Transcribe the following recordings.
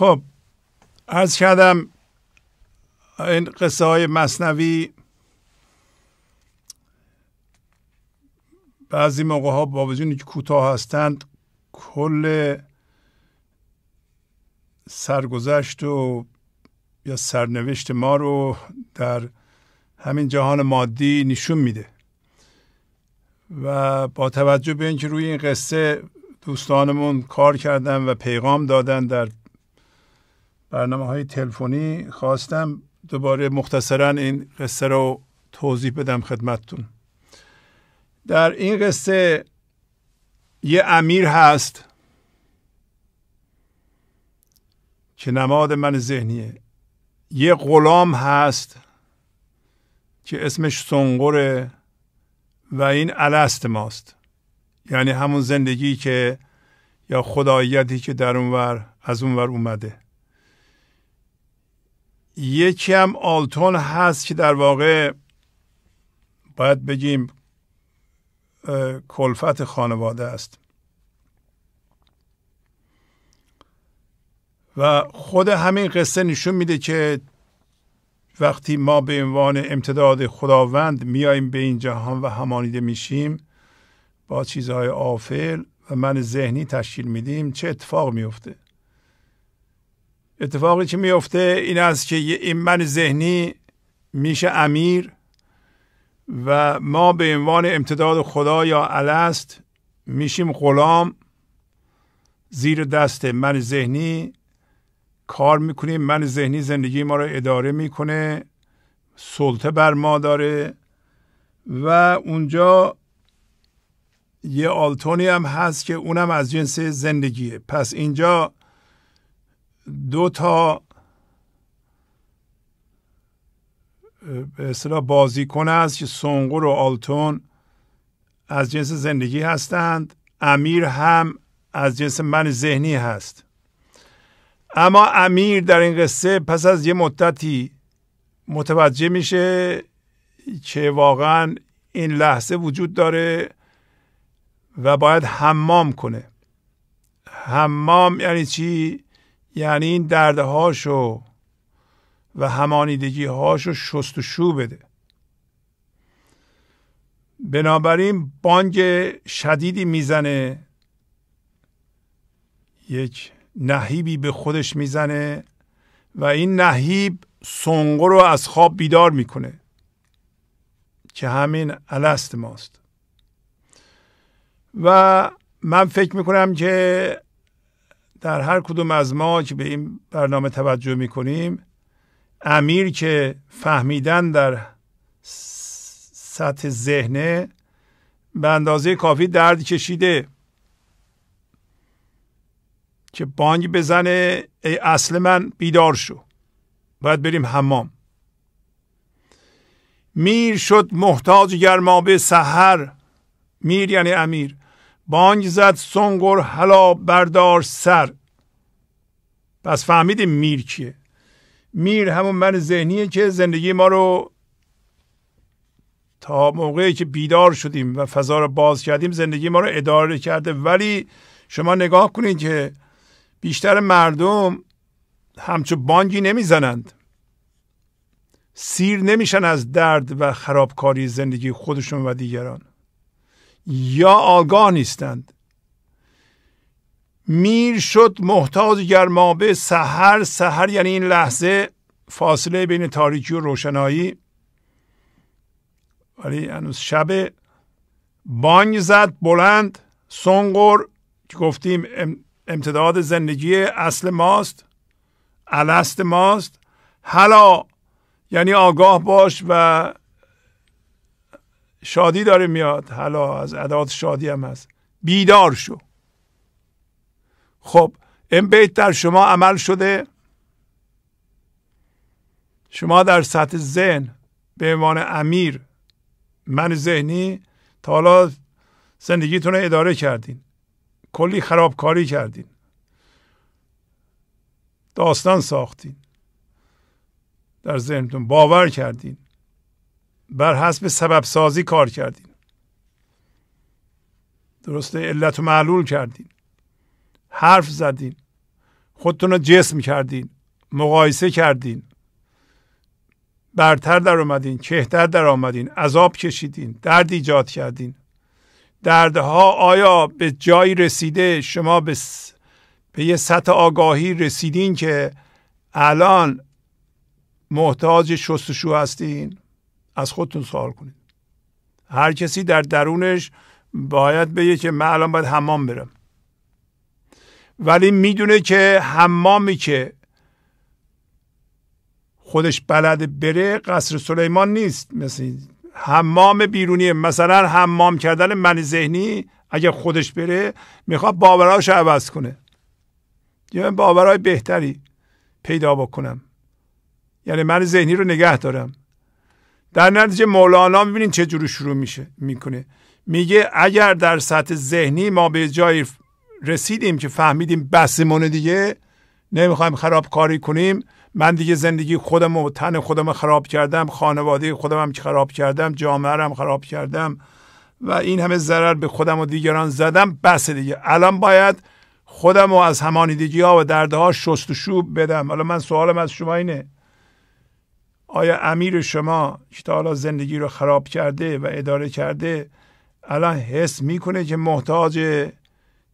خب از کردم این قصه های مصنوی بعضی موقع ها با وجود که کوتاه هستند کل سرگذشت و یا سرنوشت ما رو در همین جهان مادی نشون میده و با توجه به اینکه روی این قصه دوستانمون کار کردن و پیغام دادن در برنامه های تلفنی خواستم دوباره مختصرا این قصه رو توضیح بدم خدمتتون در این قصه یه امیر هست که نماد من ذهنیه یه غلام هست که اسمش سنگره و این الست ماست یعنی همون زندگی که یا خداییتی که در اونور از ور اومده یکی هم آلتون هست که در واقع باید بگیم کلفت خانواده است و خود همین قصه نشون میده که وقتی ما به عنوان امتداد خداوند میاییم به این جهان و همانیده میشیم با چیزهای آفل و من ذهنی تشکیل میدیم چه اتفاق میفته اتفاقی که میفته این است که این من ذهنی میشه امیر و ما به عنوان امتداد خدا یا الست میشیم غلام زیر دست من ذهنی کار میکنیم من ذهنی زندگی ما رو اداره میکنه سلطه بر ما داره و اونجا یه آلتونی هم هست که اونم از جنس زندگیه پس اینجا دو تا به اصطلاح بازیکن است که سنگور و آلتون از جنس زندگی هستند امیر هم از جنس من ذهنی هست اما امیر در این قصه پس از یه مدتی متوجه میشه که واقعا این لحظه وجود داره و باید حمام کنه حمام یعنی چی یعنی این دردهاشو و هاشو شست و شو بده بنابراین بانگ شدیدی میزنه یک نهیبی به خودش میزنه و این نهیب سنگو رو از خواب بیدار میکنه که همین الست ماست و من فکر میکنم که در هر کدوم از ما که به این برنامه توجه می کنیم امیر که فهمیدن در سطح ذهنه به اندازه کافی درد کشیده که بانگ بزنه ای اصل من بیدار شو باید بریم حمام میر شد محتاج گرمابه سحر میر یعنی امیر بانگ زد سنگور حلا بردار سر پس فهمیدیم میر کیه میر همون من ذهنیه که زندگی ما رو تا موقعی که بیدار شدیم و فضا رو باز کردیم زندگی ما رو اداره کرده ولی شما نگاه کنید که بیشتر مردم همچو بانگی نمیزنند سیر نمیشن از درد و خرابکاری زندگی خودشون و دیگران یا آگاه نیستند میر شد محتاج گرمابه سحر سحر یعنی این لحظه فاصله بین تاریکی و روشنایی ولی هنوز شب بانگ زد بلند سنگور که گفتیم امتداد زندگی اصل ماست الست ماست حالا یعنی آگاه باش و شادی داره میاد حالا از ادات شادی هم هست بیدار شو خب این بیت در شما عمل شده شما در سطح ذهن به عنوان امیر من ذهنی تا حالا زندگیتون رو اداره کردین کلی خرابکاری کردین داستان ساختین در ذهنتون باور کردین بر حسب سبب سازی کار کردین درسته علت و معلول کردین حرف زدین خودتون رو جسم کردین مقایسه کردین برتر در اومدین کهتر در آمدین عذاب کشیدین درد ایجاد کردین دردها آیا به جایی رسیده شما به, به یه سطح آگاهی رسیدین که الان محتاج شستشو هستین از خودتون سوال کنید هر کسی در درونش باید بگه که من الان باید حمام برم ولی میدونه که حمامی که خودش بلد بره قصر سلیمان نیست مثل حمام بیرونیه مثلا حمام کردن من ذهنی اگر خودش بره میخواد باوراش عوض کنه یا یعنی باورهای بهتری پیدا بکنم یعنی من ذهنی رو نگه دارم در نتیجه مولانا ببینید چه جوری شروع میشه میکنه میگه اگر در سطح ذهنی ما به جایی رسیدیم که فهمیدیم بسمون دیگه نمیخوایم خراب کاری کنیم من دیگه زندگی خودم و تن خودم خراب کردم خانواده خودم هم که خراب کردم جامعه هم خراب کردم و این همه ضرر به خودم و دیگران زدم بس دیگه الان باید خودم و از همانیدگی ها و دردها شوب بدم حالا من سوالم از شما اینه آیا امیر شما که تا حالا زندگی رو خراب کرده و اداره کرده الان حس میکنه که محتاج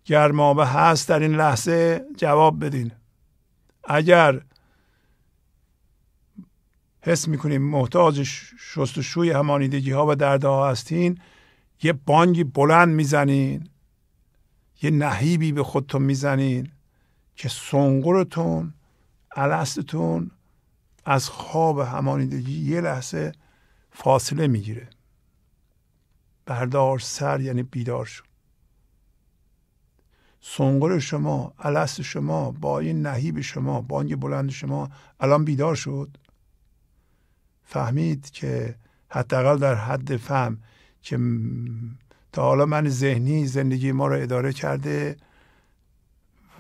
گرمابه هست در این لحظه جواب بدین اگر حس میکنیم محتاج شستشوی همانیدگی ها و دردها هستین یه بانگی بلند میزنین یه نهیبی به خودتون میزنین که سنگورتون الستتون از خواب همانیدگی یه لحظه فاصله میگیره بردار سر یعنی بیدار شو سنگل شما الست شما با این نهیب شما بانگ بلند شما الان بیدار شد فهمید که حداقل در حد فهم که تا حالا من ذهنی زندگی ما رو اداره کرده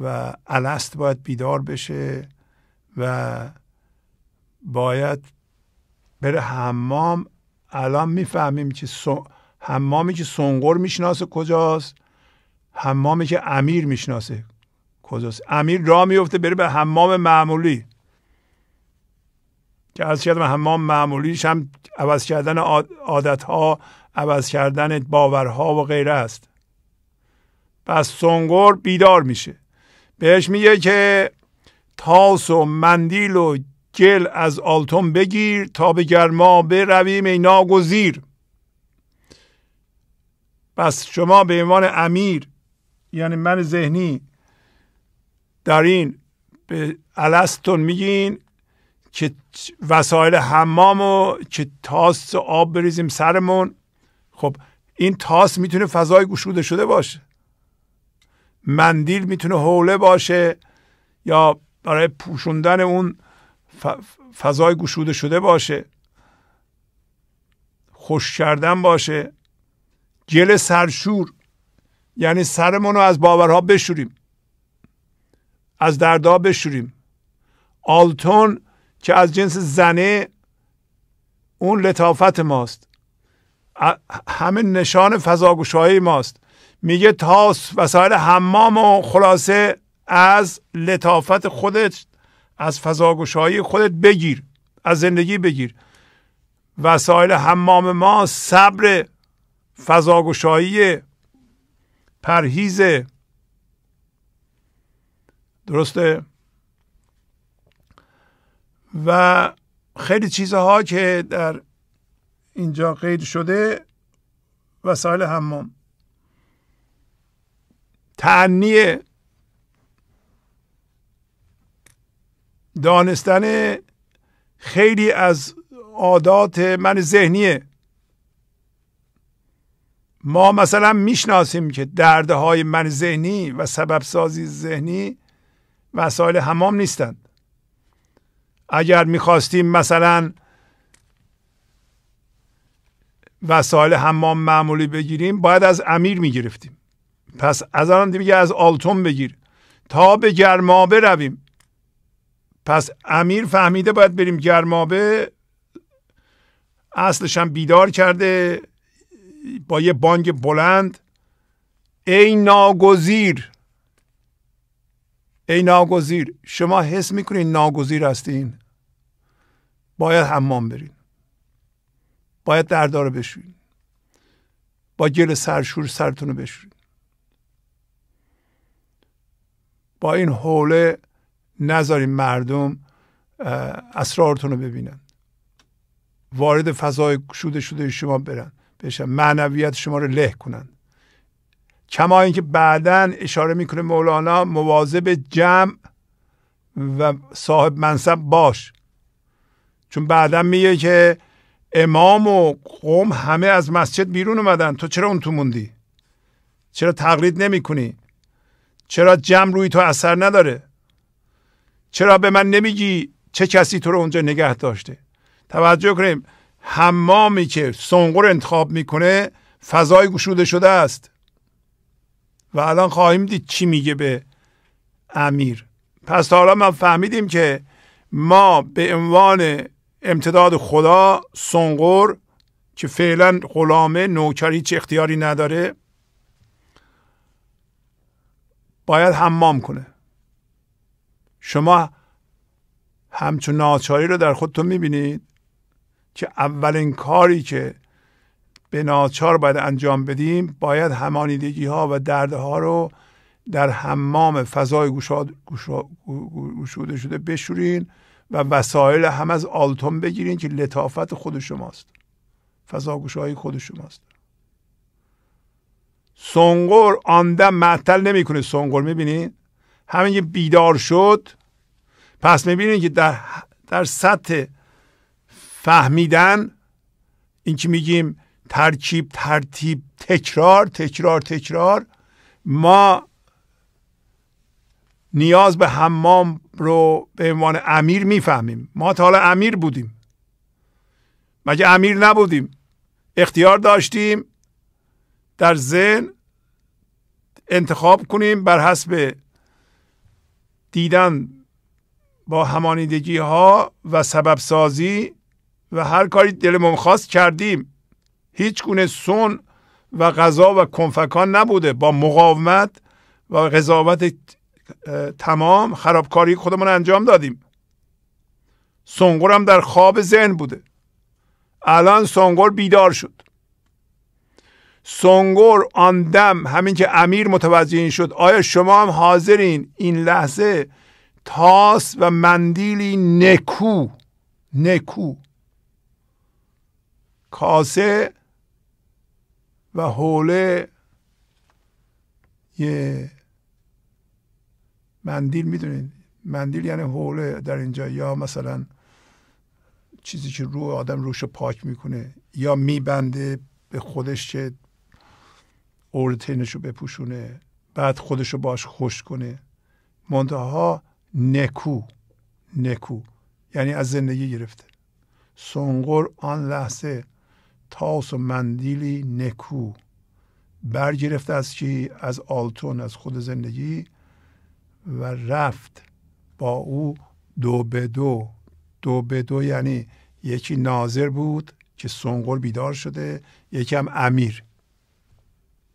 و الست باید بیدار بشه و باید بره حمام الان میفهمیم که حمامی که سنگور میشناسه کجاست حمامی که امیر میشناسه کجاست امیر را میفته بره به حمام معمولی که از کردم حمام معمولیش هم عوض کردن عادت ها عوض کردن باورها و غیره است پس سنگور بیدار میشه بهش میگه که تاس و مندیل و گل از آلتون بگیر تا به گرما برویم ای ناگزیر پس شما به عنوان امیر یعنی من ذهنی در این به الستون میگین که وسایل حمام و که تاس آب بریزیم سرمون خب این تاس میتونه فضای گشوده شده باشه مندیل میتونه حوله باشه یا برای پوشوندن اون فضای گشوده شده باشه خوش کردن باشه گل سرشور یعنی سرمون رو از باورها بشوریم از دردها بشوریم آلتون که از جنس زنه اون لطافت ماست همه نشان فضاگوشایی ماست میگه تاس وسایل حمام و خلاصه از لطافت خودت از فضاگوشایی خودت بگیر از زندگی بگیر وسایل حمام ما صبر فضاگوشایی پرهیز درسته و خیلی چیزها که در اینجا قید شده وسایل حمام تعنی دانستن خیلی از عادات من ذهنیه ما مثلا میشناسیم که دردهای من ذهنی و سبب سازی ذهنی وسایل حمام نیستند اگر میخواستیم مثلا وسایل حمام معمولی بگیریم باید از امیر میگرفتیم پس از آن دیگه از آلتون بگیر تا به گرما برویم پس امیر فهمیده باید بریم گرمابه اصلش هم بیدار کرده با یه بانگ بلند ای ناگزیر ای ناگزیر شما حس میکنین ناگزیر هستین باید حمام برین باید دردارو رو بشوین با گل سرشور سرتون رو بشوین با این حوله نذاریم مردم اسرارتون رو ببینن وارد فضای شده شده شما برن بشن معنویت شما رو له کنن کما اینکه بعدا اشاره میکنه مولانا مواظب جمع و صاحب منصب باش چون بعدا میگه که امام و قوم همه از مسجد بیرون اومدن تو چرا اون تو موندی چرا تقلید نمی کنی؟ چرا جمع روی تو اثر نداره چرا به من نمیگی چه کسی تو رو اونجا نگه داشته توجه کنیم حمامی که سنگور انتخاب میکنه فضای گشوده شده است و الان خواهیم دید چی میگه به امیر پس تا حالا ما فهمیدیم که ما به عنوان امتداد خدا سنگور که فعلا غلامه نوکری چه اختیاری نداره باید حمام کنه شما همچون ناچاری رو در خودتون میبینید که اولین کاری که به ناچار باید انجام بدیم باید همانیدگی ها و دردها رو در حمام فضای گوشاد گشوده شده بشورین و وسایل هم از آلتون بگیرین که لطافت خود شماست فضا گشایی خود شماست سنگور آندم معطل نمیکنه سنگور میبینین همین که بیدار شد پس میبینید که در, در سطح فهمیدن این که میگیم ترکیب ترتیب تکرار تکرار تکرار ما نیاز به حمام رو به عنوان امیر میفهمیم ما تا حالا امیر بودیم مگه امیر نبودیم اختیار داشتیم در ذهن انتخاب کنیم بر حسب دیدن با همانیدگی ها و سبب سازی و هر کاری دلمون خواست کردیم هیچ گونه سون و غذا و کنفکان نبوده با مقاومت و قضاوت تمام خرابکاری خودمون انجام دادیم هم در خواب ذهن بوده الان سنگور بیدار شد سنگور آن دم همین که امیر متوجه این شد آیا شما هم حاضرین این لحظه تاس و مندیلی نکو نکو کاسه و حوله یه مندیل میدونید مندیل یعنی حوله در اینجا یا مثلا چیزی که روح آدم روش رو پاک میکنه یا میبنده به خودش که اورتینش رو بپوشونه بعد خودش رو باش خوش کنه منتها نکو نکو یعنی از زندگی گرفته سنگور آن لحظه تاس و مندیلی نکو برگرفته از چی؟ از آلتون از خود زندگی و رفت با او دو به دو دو به دو یعنی یکی ناظر بود که سنگور بیدار شده یکی هم امیر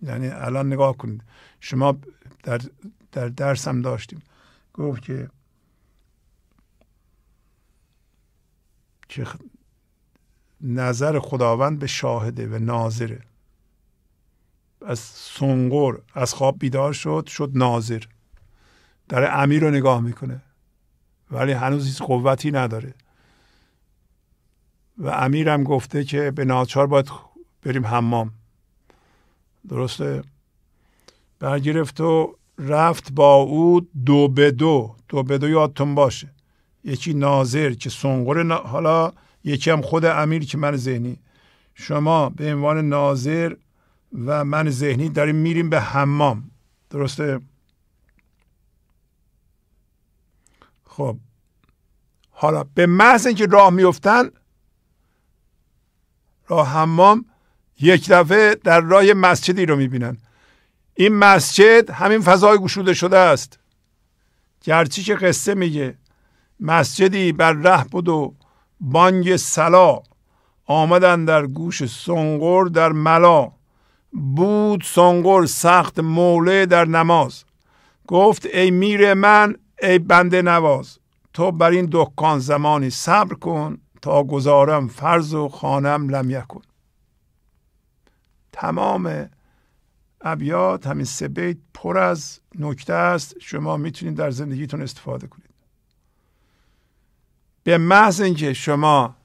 یعنی الان نگاه کنید شما در, در درس هم داشتیم گفت که نظر خداوند به شاهده و ناظره از سنگور از خواب بیدار شد شد ناظر در امیر رو نگاه میکنه ولی هنوز هیچ قوتی نداره و امیرم گفته که به ناچار باید بریم حمام درسته برگرفت و رفت با او دو به دو دو به دو یادتون باشه یکی ناظر که سنگور حالا یکی هم خود امیر که من ذهنی شما به عنوان ناظر و من ذهنی داریم میریم به حمام درسته خب حالا به محض اینکه راه میفتن راه حمام یک دفعه در راه مسجدی رو میبینن این مسجد همین فضای گشوده شده است گرچه که قصه میگه مسجدی بر ره بود و بانگ سلا آمدن در گوش سنگور در ملا بود سنگور سخت موله در نماز گفت ای میر من ای بنده نواز تو بر این دکان زمانی صبر کن تا گذارم فرض و خانم لم کن تمام ابیات همین سه بیت پر از نکته است شما میتونید در زندگیتون استفاده کنید به محض اینکه شما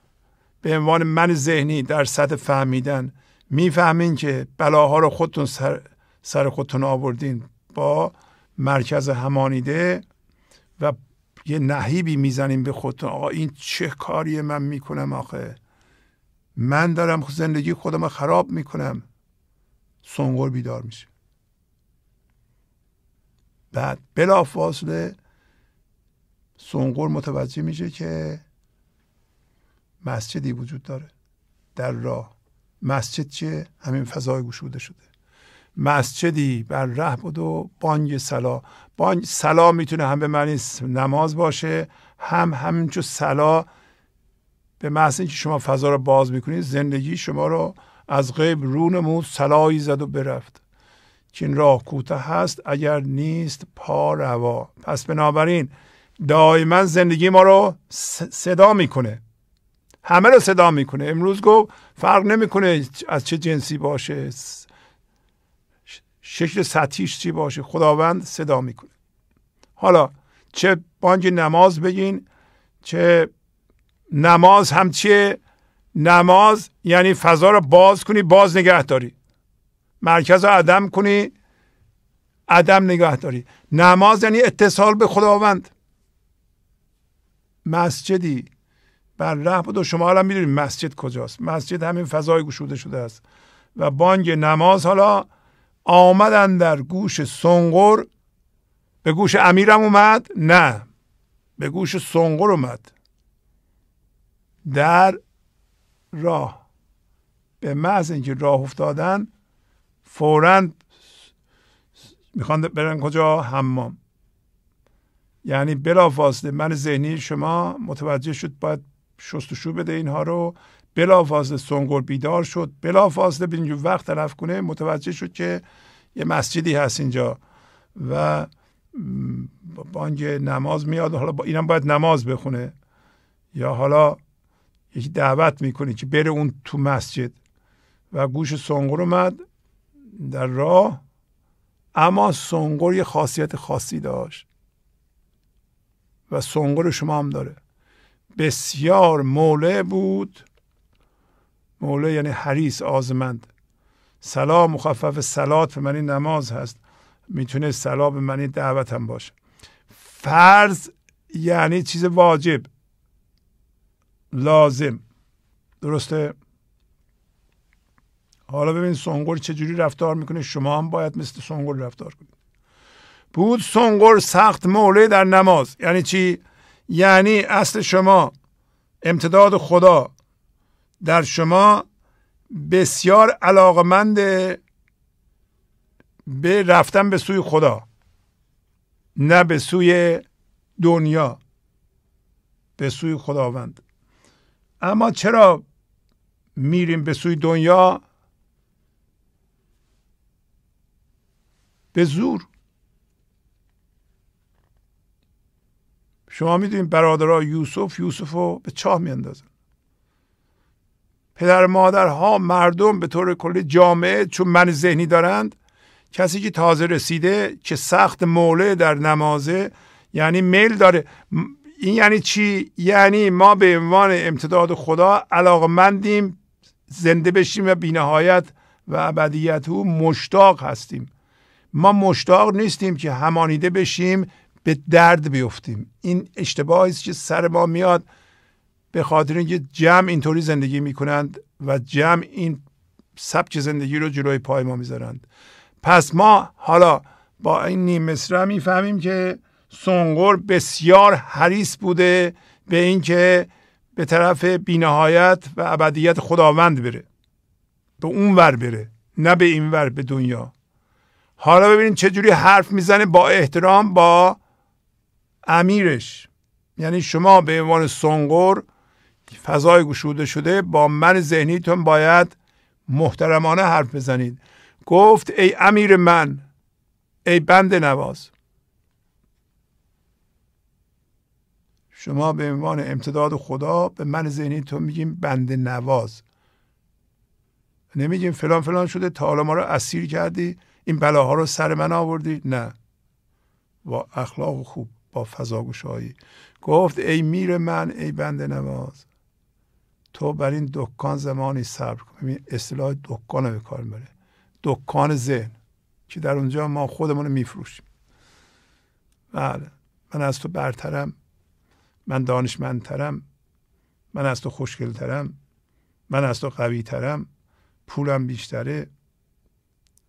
به عنوان من ذهنی در سطح فهمیدن میفهمین که بلاها رو خودتون سر, سر خودتون آوردین با مرکز همانیده و یه نهیبی میزنیم به خودتون آقا این چه کاری من میکنم آخه من دارم زندگی خودم رو خراب میکنم سنگور بیدار میشه بعد بلافاصله سنگور متوجه میشه که مسجدی وجود داره در راه مسجد چه همین فضای گشوده شده مسجدی بر ره بود و بانگ سلا بانگ سلا میتونه هم به معنی نماز باشه هم همینچو سلا به محض اینکه شما فضا رو باز میکنید زندگی شما رو از غیب رونمود سلایی زد و برفت این راه کوتاه هست اگر نیست پا روا پس بنابراین دائما زندگی ما رو صدا میکنه همه رو صدا میکنه امروز گفت فرق نمیکنه از چه جنسی باشه شکل سطحیش چی باشه خداوند صدا میکنه حالا چه بانگ نماز بگین چه نماز هم چیه نماز یعنی فضا رو باز کنی باز نگه داری مرکز رو عدم کنی عدم نگه داری نماز یعنی اتصال به خداوند مسجدی بر ره بود و شما حالا میدونید مسجد کجاست مسجد همین فضای گشوده شده است و بانگ نماز حالا آمدن در گوش سنگور به گوش امیرم اومد نه به گوش سنگور اومد در راه به محض اینکه راه افتادن فورا میخوان برن کجا حمام یعنی بلافاصله من ذهنی شما متوجه شد باید شستشو بده اینها رو بلافاصله سنگور بیدار شد بلافاصله به وقت طرف کنه متوجه شد که یه مسجدی هست اینجا و بانگ نماز میاد حالا با اینم باید نماز بخونه یا حالا یکی دعوت میکنه که بره اون تو مسجد و گوش سنگور اومد در راه اما سنگور یه خاصیت خاصی داشت و سنگور شما هم داره بسیار موله بود موله یعنی حریص آزمند سلام مخفف سلات به معنی نماز هست میتونه سلام به معنی دعوت هم باشه فرض یعنی چیز واجب لازم درسته حالا ببین سنگور چجوری رفتار میکنه شما هم باید مثل سنگور رفتار کنید بود سنگور سخت موله در نماز یعنی چی یعنی اصل شما امتداد خدا در شما بسیار علاقمند به رفتن به سوی خدا نه به سوی دنیا به سوی خداوند اما چرا میریم به سوی دنیا به زور شما میدونید برادرها یوسف یوسف رو به چاه میاندازن پدر مادرها مردم به طور کلی جامعه چون من ذهنی دارند کسی که تازه رسیده که سخت موله در نمازه یعنی میل داره این یعنی چی یعنی ما به عنوان امتداد خدا علاقمندیم زنده بشیم و بینهایت و ابدیت او مشتاق هستیم ما مشتاق نیستیم که همانیده بشیم به درد بیفتیم این اشتباهی است که سر ما میاد به خاطر اینکه جمع اینطوری زندگی میکنند و جمع این سبک زندگی رو جلوی پای ما میذارند پس ما حالا با این نیم مصره میفهمیم که سنگور بسیار حریص بوده به اینکه به طرف بینهایت و ابدیت خداوند بره به اون ور بره نه به این ور به دنیا حالا ببینید چجوری حرف میزنه با احترام با امیرش یعنی شما به عنوان سنگور فضای گشوده شده با من ذهنیتون باید محترمانه حرف بزنید گفت ای امیر من ای بند نواز شما به عنوان امتداد خدا به من ذهنی تو میگیم بند نواز نمیگیم فلان فلان شده تا حالا ما رو اسیر کردی این بلاها رو سر من آوردی نه با اخلاق خوب با فضاگوشایی گفت ای میر من ای بند نواز تو بر این دکان زمانی صبر کن ببین اصطلاح دکان رو به کار دکان ذهن که در اونجا ما خودمون رو میفروشیم بله من از تو برترم من دانشمندترم من از تو خوشگلترم من از تو قویترم پولم بیشتره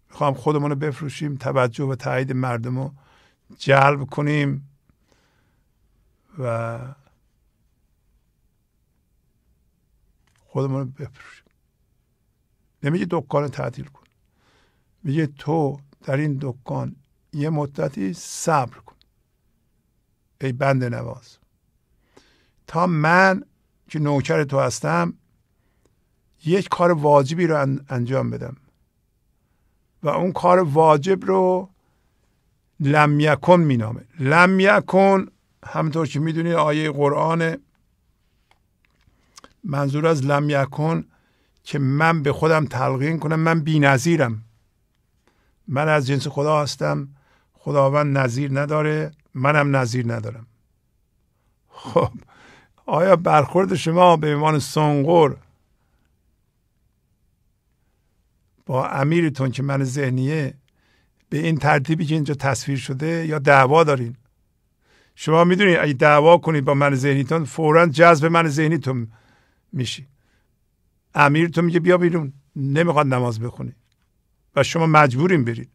میخوام خودمون رو بفروشیم توجه و تایید مردم رو جلب کنیم و خودمون رو بفروشیم نمیگه دکان تعطیل کن میگه تو در این دکان یه مدتی صبر کن ای بند نواز تا من که نوکر تو هستم یک کار واجبی رو انجام بدم و اون کار واجب رو لمیکن یکن مینامه لمیکن یکن همطور که میدونید آیه قرآن منظور از لمیکن که من به خودم تلقین کنم من بی نظیرم من از جنس خدا هستم خداوند نظیر نداره منم نظیر ندارم خب آیا برخورد شما به عنوان سنگور با امیرتون که من ذهنیه به این ترتیبی که اینجا تصویر شده یا دعوا دارین شما میدونید اگه دعوا کنید با من ذهنیتون فورا جذب من ذهنیتون میشی امیرتون میگه بیا بیرون نمیخواد نماز بخونی و شما مجبورین برید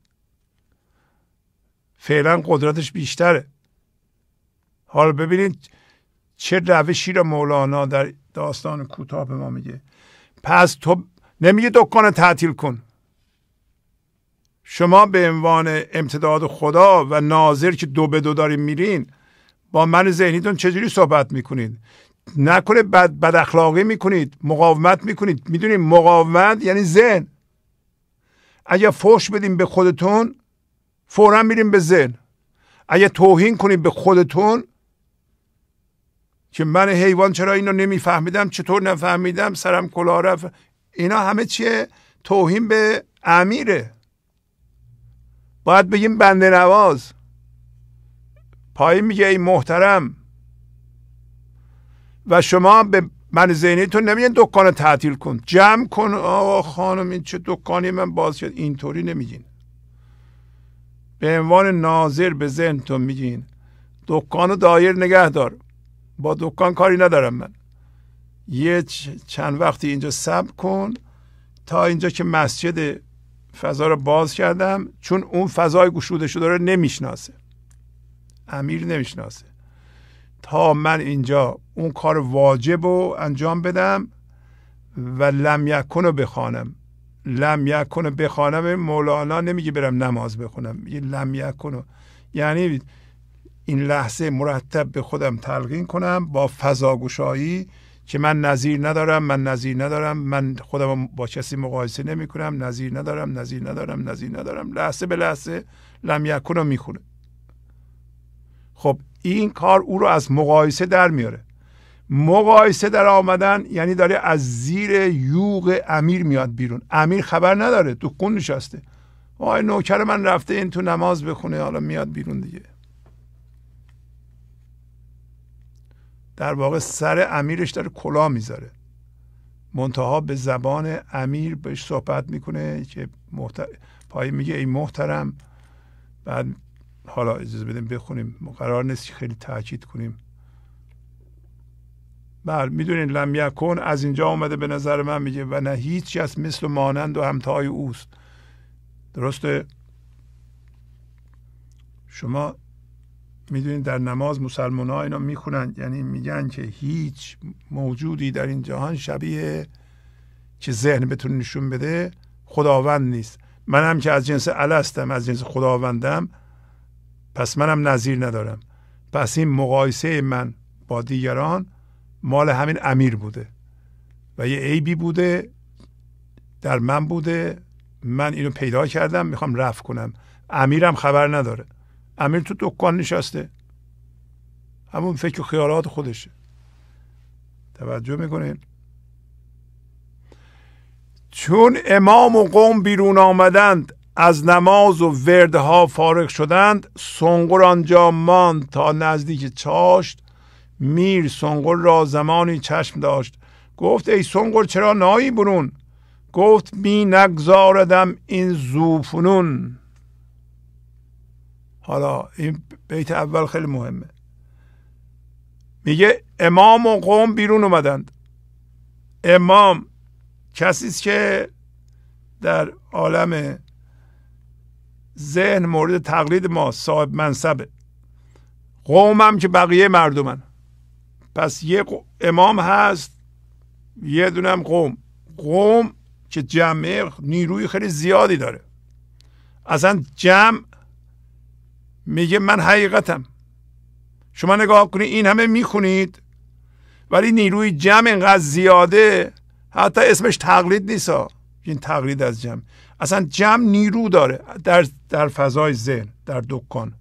فعلا قدرتش بیشتره حالا ببینید چه روشی را مولانا در داستان کوتاه به ما میگه پس تو نمیگه دکان تعطیل کن شما به عنوان امتداد خدا و ناظر که دو به دو داریم میرین با من ذهنیتون چجوری صحبت میکنید نکنه بد, بد اخلاقی میکنید مقاومت میکنید میدونید مقاومت یعنی ذهن اگر فوش بدیم به خودتون فورا میریم به ذهن اگر توهین کنید به خودتون که من حیوان چرا اینو نمیفهمیدم چطور نفهمیدم سرم کلا اینا همه چیه توهین به امیره باید بگیم بنده نواز پایین میگه ای محترم و شما به من تو نمیگین دکان تعطیل کن جمع کن آقا خانم این چه دکانی من باز شد اینطوری نمیگین به عنوان ناظر به ذهنتون میگین دکان و دایر نگه دار با دکان کاری ندارم من یه چند وقتی اینجا سب کن تا اینجا که مسجد فضا رو باز کردم چون اون فضای گشوده شده رو نمیشناسه امیر نمیشناسه تا من اینجا اون کار واجب رو انجام بدم و لم یکن رو بخوانم لم یکن رو بخوانم مولانا نمیگه برم نماز بخونم یه لم یکن یعنی این لحظه مرتب به خودم تلقین کنم با فضاگوشایی که من نظیر ندارم من نظیر ندارم من خودم با کسی مقایسه نمی کنم نظیر ندارم نظیر ندارم نظیر ندارم لحظه به لحظه لم یکون رو میخونه خب این کار او رو از مقایسه در میاره مقایسه در آمدن یعنی داره از زیر یوغ امیر میاد بیرون امیر خبر نداره تو خون نشسته وای نوکر من رفته این تو نماز بخونه حالا میاد بیرون دیگه در واقع سر امیرش داره کلا میذاره منتها به زبان امیر بهش صحبت میکنه که پای میگه ای محترم بعد حالا اجازه بدیم بخونیم قرار نیست خیلی تاکید کنیم بله میدونین لم از اینجا اومده به نظر من میگه و نه هیچ از مثل مانند و همتای اوست درسته شما میدونید در نماز مسلمان ها اینا میخونن یعنی میگن که هیچ موجودی در این جهان شبیه که ذهن بتونه نشون بده خداوند نیست من هم که از جنس الستم از جنس خداوندم پس منم نظیر ندارم پس این مقایسه من با دیگران مال همین امیر بوده و یه عیبی بوده در من بوده من اینو پیدا کردم میخوام رفت کنم امیرم خبر نداره امیر تو دکان نشسته همون فکر و خیالات خودشه توجه میکنین چون امام و قوم بیرون آمدند از نماز و وردها فارغ شدند سنگر آنجا ماند تا نزدیک چاشت میر سنگر را زمانی چشم داشت گفت ای سنگر چرا نایی برون گفت می نگذاردم این زوفنون حالا این بیت اول خیلی مهمه میگه امام و قوم بیرون اومدند امام کسی است که در عالم ذهن مورد تقلید ما صاحب منصبه هم که بقیه مردمن پس یه امام هست یه دونم قوم قوم که جمعه نیروی خیلی زیادی داره اصلا جمع میگه من حقیقتم شما نگاه کنید این همه میخونید ولی نیروی جمع اینقدر زیاده حتی اسمش تقلید نیست این تقلید از جمع اصلا جمع نیرو داره در, در فضای ذهن در دکان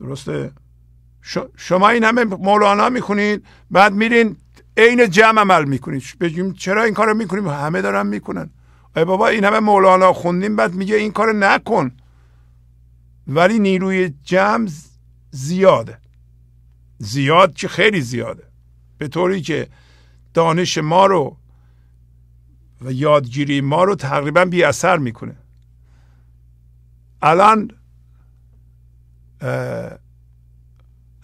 درسته شما این همه مولانا میخونید بعد میرین عین جمع عمل میکنید بگیم چرا این کارو میکنیم همه دارن میکنن ای بابا این همه مولانا خوندیم بعد میگه این کار نکن ولی نیروی جمع زیاده زیاد که خیلی زیاده به طوری که دانش ما رو و یادگیری ما رو تقریبا بی اثر میکنه الان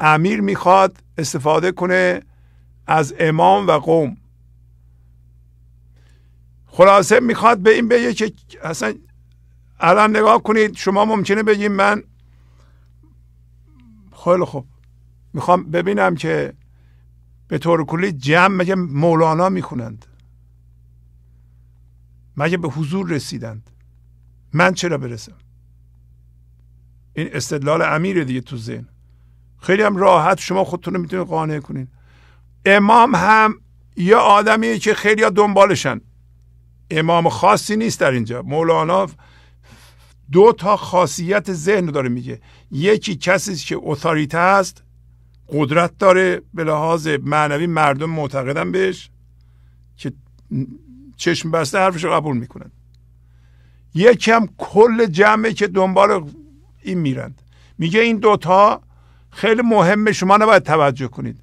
امیر میخواد استفاده کنه از امام و قوم خلاصه میخواد به این بگه که اصلا الان نگاه کنید شما ممکنه بگیم من خیلی خوب میخوام ببینم که به طور کلی جمع مگه مولانا میخونند مگه به حضور رسیدند من چرا برسم این استدلال امیر دیگه تو ذهن خیلی هم راحت شما خودتون رو میتونید قانع کنین امام هم یه آدمی که خیلی ها دنبالشن امام خاصی نیست در اینجا مولانا دو تا خاصیت ذهن داره میگه یکی کسی که اتوریته هست قدرت داره به لحاظ معنوی مردم معتقدن بهش که چشم بسته حرفش رو قبول میکنن یکی هم کل جمعه که دنبال این میرند میگه این دوتا خیلی مهمه شما نباید توجه کنید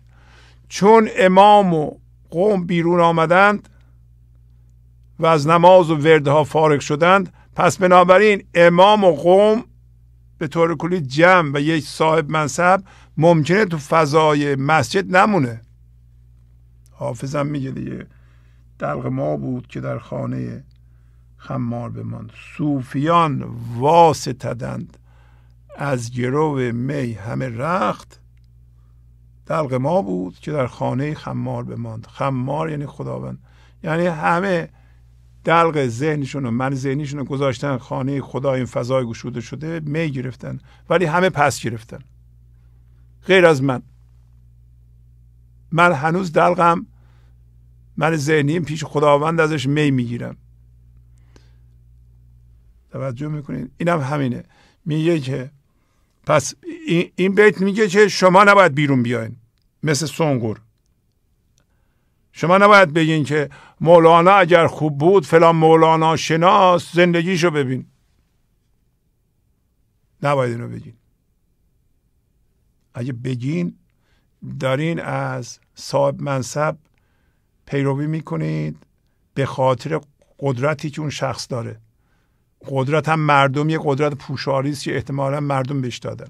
چون امام و قوم بیرون آمدند و از نماز و وردها فارغ شدند پس بنابراین امام و قوم به طور کلی جمع و یک صاحب منصب ممکنه تو فضای مسجد نمونه حافظم میگه دیگه دلق ما بود که در خانه خمار بماند صوفیان واسطدند از گرو می همه رخت دلق ما بود که در خانه خمار بماند خمار یعنی خداوند یعنی همه دلق ذهنشون و من ذهنیشون رو گذاشتن خانه خدا این فضای گشوده شده می گرفتن ولی همه پس گرفتن غیر از من من هنوز دلقم من ذهنیم پیش خداوند ازش می میگیرم توجه میکنین اینم هم همینه میگه که پس این بیت میگه که شما نباید بیرون بیاین مثل سنگور شما نباید بگین که مولانا اگر خوب بود فلان مولانا شناس رو ببین نباید اینو بگین اگه بگین دارین از صاحب منصب پیروی میکنید به خاطر قدرتی که اون شخص داره قدرت هم مردم یه قدرت پوشاریست که احتمالا مردم بهش دادن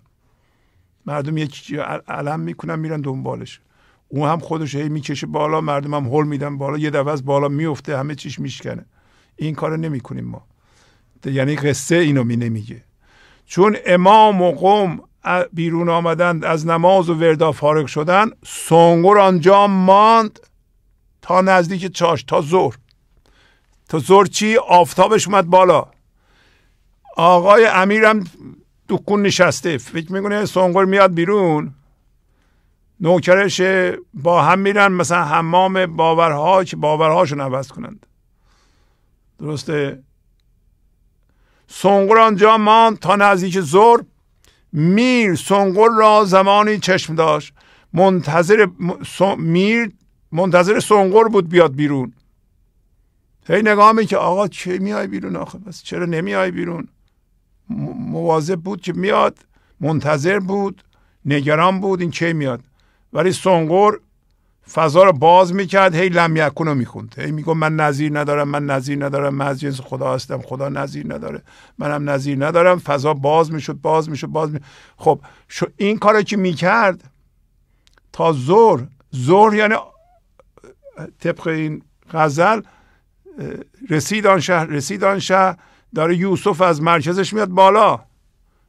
مردم یک علم میکنن میرن دنبالش اون هم خودش هی میکشه بالا مردم هم هل میدن بالا یه دفعه از بالا میفته همه چیش میشکنه این کار نمیکنیم ما یعنی قصه اینو می نمیگه چون امام و قوم بیرون آمدند از نماز و وردا فارغ شدن سنگور آنجا ماند تا نزدیک چاش تا ظهر تا ظهر چی آفتابش اومد بالا آقای امیرم دکون نشسته فکر میکنه سنگور میاد بیرون نوکرش با هم میرن مثلا حمام باورها که باورهاشون عوض کنند درسته سنگور آنجا ماند تا نزدیک زور میر سنگور را زمانی چشم داشت منتظر میر منتظر سنگور بود بیاد بیرون هی نگاه که آقا چه میای بیرون آخه بس چرا نمیای بیرون مواظب بود که میاد منتظر بود نگران بود این چه میاد ولی سنگور فضا رو باز میکرد هی لم یکون رو میخوند هی میگو من نظیر ندارم من نظیر ندارم من از جنس خدا هستم خدا نظیر نداره منم نظیر ندارم فضا باز میشد باز میشد باز می... خب شو این کار که میکرد تا ظهر ظهر یعنی طبق این غزل رسید آن شهر رسید آن شهر داره یوسف از مرکزش میاد بالا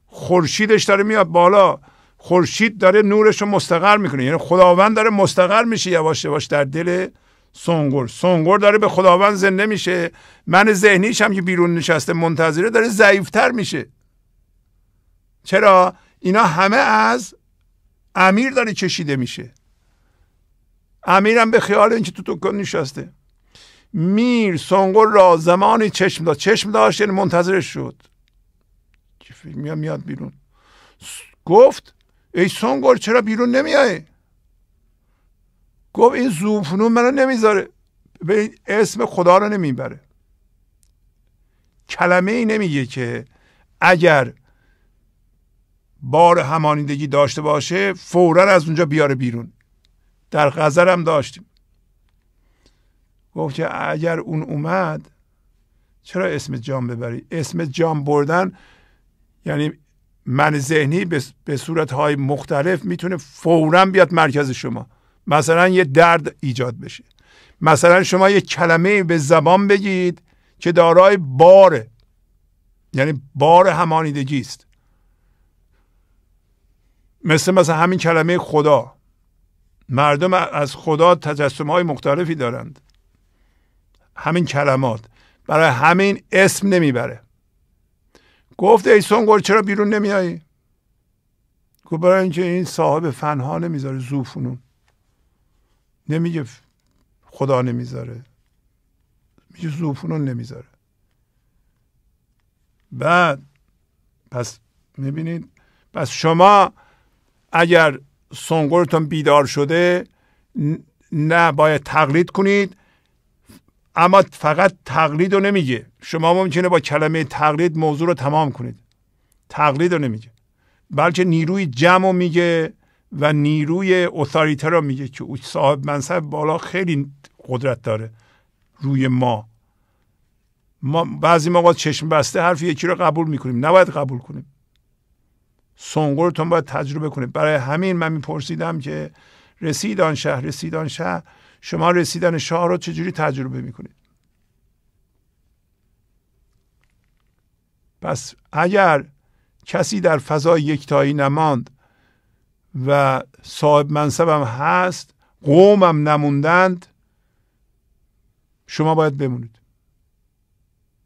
خورشیدش داره میاد بالا خورشید داره نورش رو مستقر میکنه یعنی خداوند داره مستقر میشه یواش یواش در دل سنگور سنگور داره به خداوند زنده میشه من ذهنیش هم که بیرون نشسته منتظره داره ضعیفتر میشه چرا اینا همه از امیر داره کشیده میشه امیرم به خیال اینکه تو دکان نشسته میر سونگور را زمانی چشم داشت چشم داشت یعنی منتظرش شد میاد میاد بیرون گفت ای سونگور چرا بیرون نمیای گفت این زوفنون منو نمیذاره به اسم خدا رو نمیبره کلمه ای نمیگه که اگر بار همانیدگی داشته باشه فورا از اونجا بیاره بیرون در غذر هم داشتیم گفت که اگر اون اومد چرا اسم جام ببری اسم جام بردن یعنی من ذهنی به صورت های مختلف میتونه فورا بیاد مرکز شما مثلا یه درد ایجاد بشه مثلا شما یه کلمه به زبان بگید که دارای باره یعنی بار همانیدگی است مثل مثلا همین کلمه خدا مردم از خدا تجسم های مختلفی دارند همین کلمات برای همین اسم نمیبره گفت ای سنگور چرا بیرون نمیایی گفت برای اینکه این صاحب فنها نمیذاره زوفونون نمیگه خدا نمیذاره میگه زوفونون نمیذاره بعد پس میبینید پس شما اگر سنگورتون بیدار شده نه باید تقلید کنید اما فقط تقلید رو نمیگه شما ممکنه با کلمه تقلید موضوع رو تمام کنید تقلید رو نمیگه بلکه نیروی جمع رو میگه و نیروی اوتاریته رو میگه که او صاحب منصب بالا خیلی قدرت داره روی ما ما بعضی موقع چشم بسته حرف یکی رو قبول میکنیم نباید قبول کنیم سنگورتون باید تجربه کنید برای همین من میپرسیدم که رسید آن شهر رسید آن شهر شما رسیدن شاه رو چجوری تجربه میکنید پس اگر کسی در فضای یکتایی نماند و صاحب منصبم هست قومم نموندند شما باید بمونید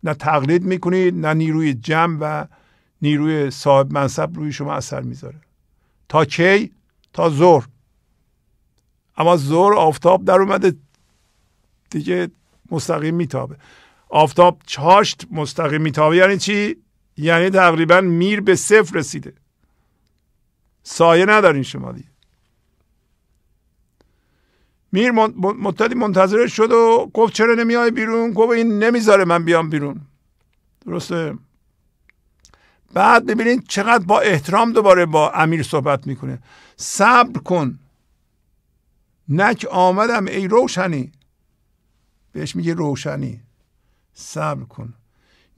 نه تقلید میکنید نه نیروی جمع و نیروی صاحب منصب روی شما اثر میذاره تا کی تا ظهر اما زور آفتاب در اومده دیگه مستقیم میتابه آفتاب چاشت مستقیم میتابه یعنی چی یعنی تقریبا میر به صفر رسیده سایه ندارین شما دیگه میر متدی منتظر شد و گفت چرا نمیای بیرون گفت این نمیذاره من بیام بیرون درسته بعد ببینید چقدر با احترام دوباره با امیر صحبت میکنه صبر کن نک آمدم ای روشنی بهش میگه روشنی صبر کن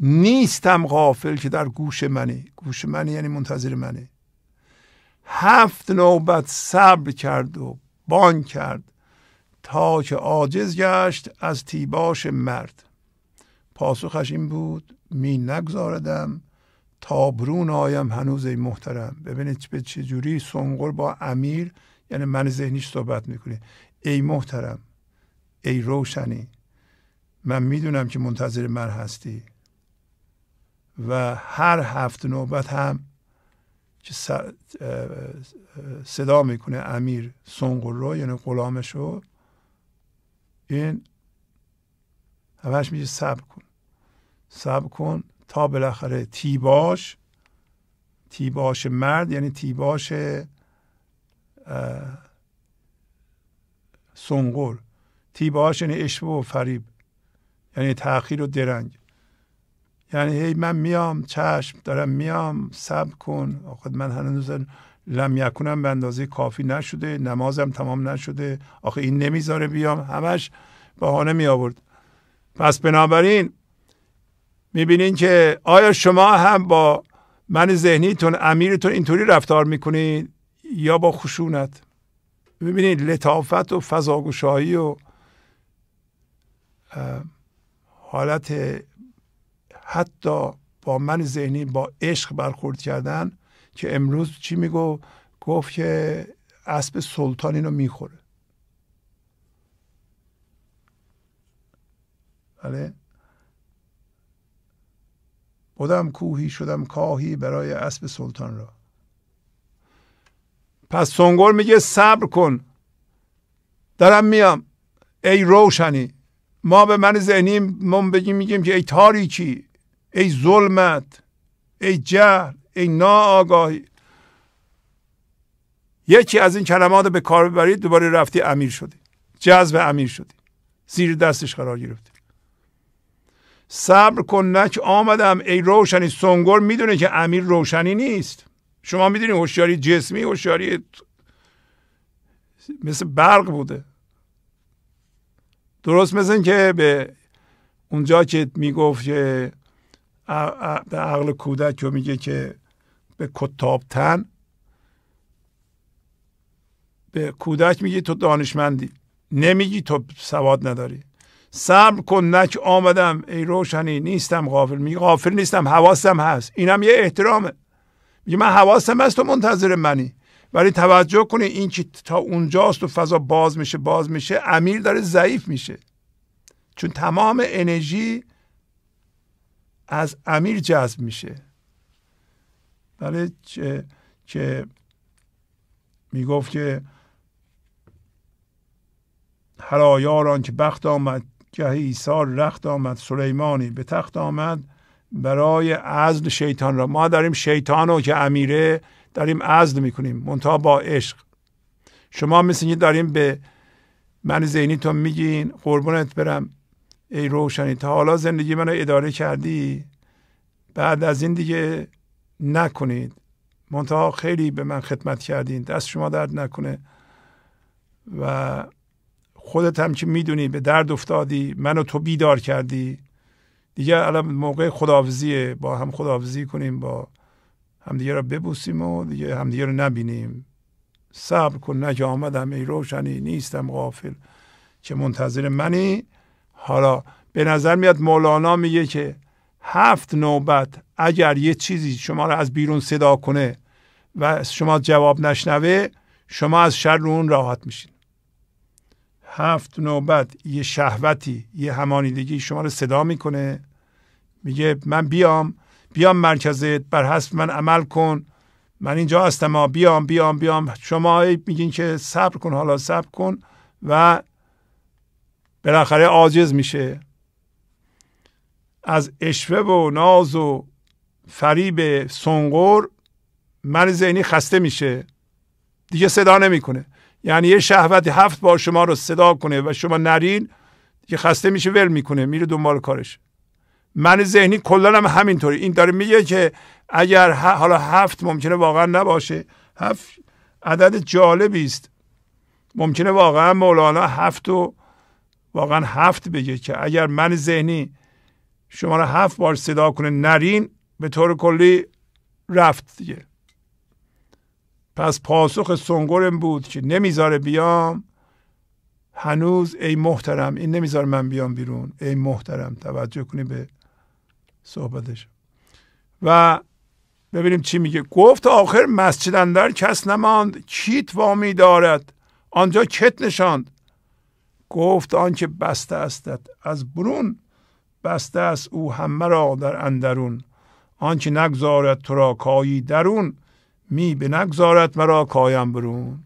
نیستم غافل که در گوش منی گوش منی یعنی منتظر منی هفت نوبت صبر کرد و بان کرد تا که عاجز گشت از تیباش مرد پاسخش این بود می نگذاردم تا برون آیم هنوز ای محترم ببینید به چه جوری با امیر یعنی من ذهنیش صحبت میکنه ای محترم ای روشنی من میدونم که منتظر من هستی و هر هفت نوبت هم که صدا میکنه امیر رو یعنی غلامش رو این همش میگه صبر کن صبر کن تا بالاخره تیباش تیباش مرد یعنی تیباش سنگور تیباش یعنی اشبه و فریب یعنی تأخیر و درنگ یعنی هی من میام چشم دارم میام صبر کن آخه من هنوز لم یکونم به اندازه کافی نشده نمازم تمام نشده آخه این نمیذاره بیام همش بهانه می آورد پس بنابراین میبینین که آیا شما هم با من ذهنیتون امیرتون اینطوری رفتار میکنید یا با خشونت ببینید لطافت و فضاگشایی و حالت حتی با من ذهنی با عشق برخورد کردن که امروز چی میگو گفت که اسب سلطان اینو میخوره بله بودم کوهی شدم کاهی برای اسب سلطان را پس سنگور میگه صبر کن دارم میام ای روشنی ما به من ذهنی ما بگیم میگیم که ای تاریکی ای ظلمت ای جهل ای ناآگاهی یکی از این کلمات به کار ببرید دوباره رفتی امیر شدی جذب امیر شدی زیر دستش قرار گرفتی صبر کن نک آمدم ای روشنی سنگور میدونه که امیر روشنی نیست شما میدونید هوشیاری جسمی هوشیاری مثل برق بوده درست مثل که به اونجا که میگفت که به عقل کودک رو میگه که به کتابتن به کودک میگی تو دانشمندی نمیگی تو سواد نداری صبر کن نک آمدم ای روشنی نیستم غافل میگه غافل نیستم حواسم هست اینم یه احترامه میگه من حواسم هست تو منتظر منی ولی توجه کنی این که تا اونجاست و فضا باز میشه باز میشه امیر داره ضعیف میشه چون تمام انرژی از امیر جذب میشه ولی که, که میگفت که هر آیاران که بخت آمد گهی ایثار رخت آمد سلیمانی به تخت آمد برای عزل شیطان را ما داریم شیطان رو که امیره داریم عزل میکنیم منتها با عشق شما مثل داریم به من زینی تو میگین قربونت برم ای روشنی تا حالا زندگی منو اداره کردی بعد از این دیگه نکنید منتها خیلی به من خدمت کردین دست شما درد نکنه و خودت هم که میدونی به درد افتادی منو تو بیدار کردی دیگه الان موقع خداحافظیه با هم خداحافظی کنیم با همدیگه را ببوسیم و دیگه همدیگه رو نبینیم صبر کن نه که آمدم ای روشنی نیستم غافل که منتظر منی حالا به نظر میاد مولانا میگه که هفت نوبت اگر یه چیزی شما را از بیرون صدا کنه و شما جواب نشنوه شما از شر اون راحت میشین هفت نوبت یه شهوتی یه همانیدگی شما رو صدا میکنه میگه من بیام بیام مرکزت بر حسب من عمل کن من اینجا هستم بیام بیام بیام شما میگین که صبر کن حالا صبر کن و بالاخره عاجز میشه از اشوه و ناز و فریب سنگور من ذهنی خسته میشه دیگه صدا نمیکنه یعنی یه شهوت هفت بار شما رو صدا کنه و شما نرین که خسته میشه ول میکنه میره دنبال کارش من ذهنی کلا هم همینطوری این داره میگه که اگر حالا هفت ممکنه واقعا نباشه هفت عدد جالبی است ممکنه واقعا مولانا هفت و واقعا هفت بگه که اگر من ذهنی شما رو هفت بار صدا کنه نرین به طور کلی رفت دیگه پس پاسخ سنگرم بود که نمیذاره بیام هنوز ای محترم این نمیذاره من بیام بیرون ای محترم توجه کنی به صحبتش و ببینیم چی میگه گفت آخر مسجد اندر کس نماند کیت وامی دارد آنجا کت نشاند گفت آنکه بسته استد از برون بسته است او همه را در اندرون آنچه نگذارد تو را کایی درون می بنگذارد مرا کایم برون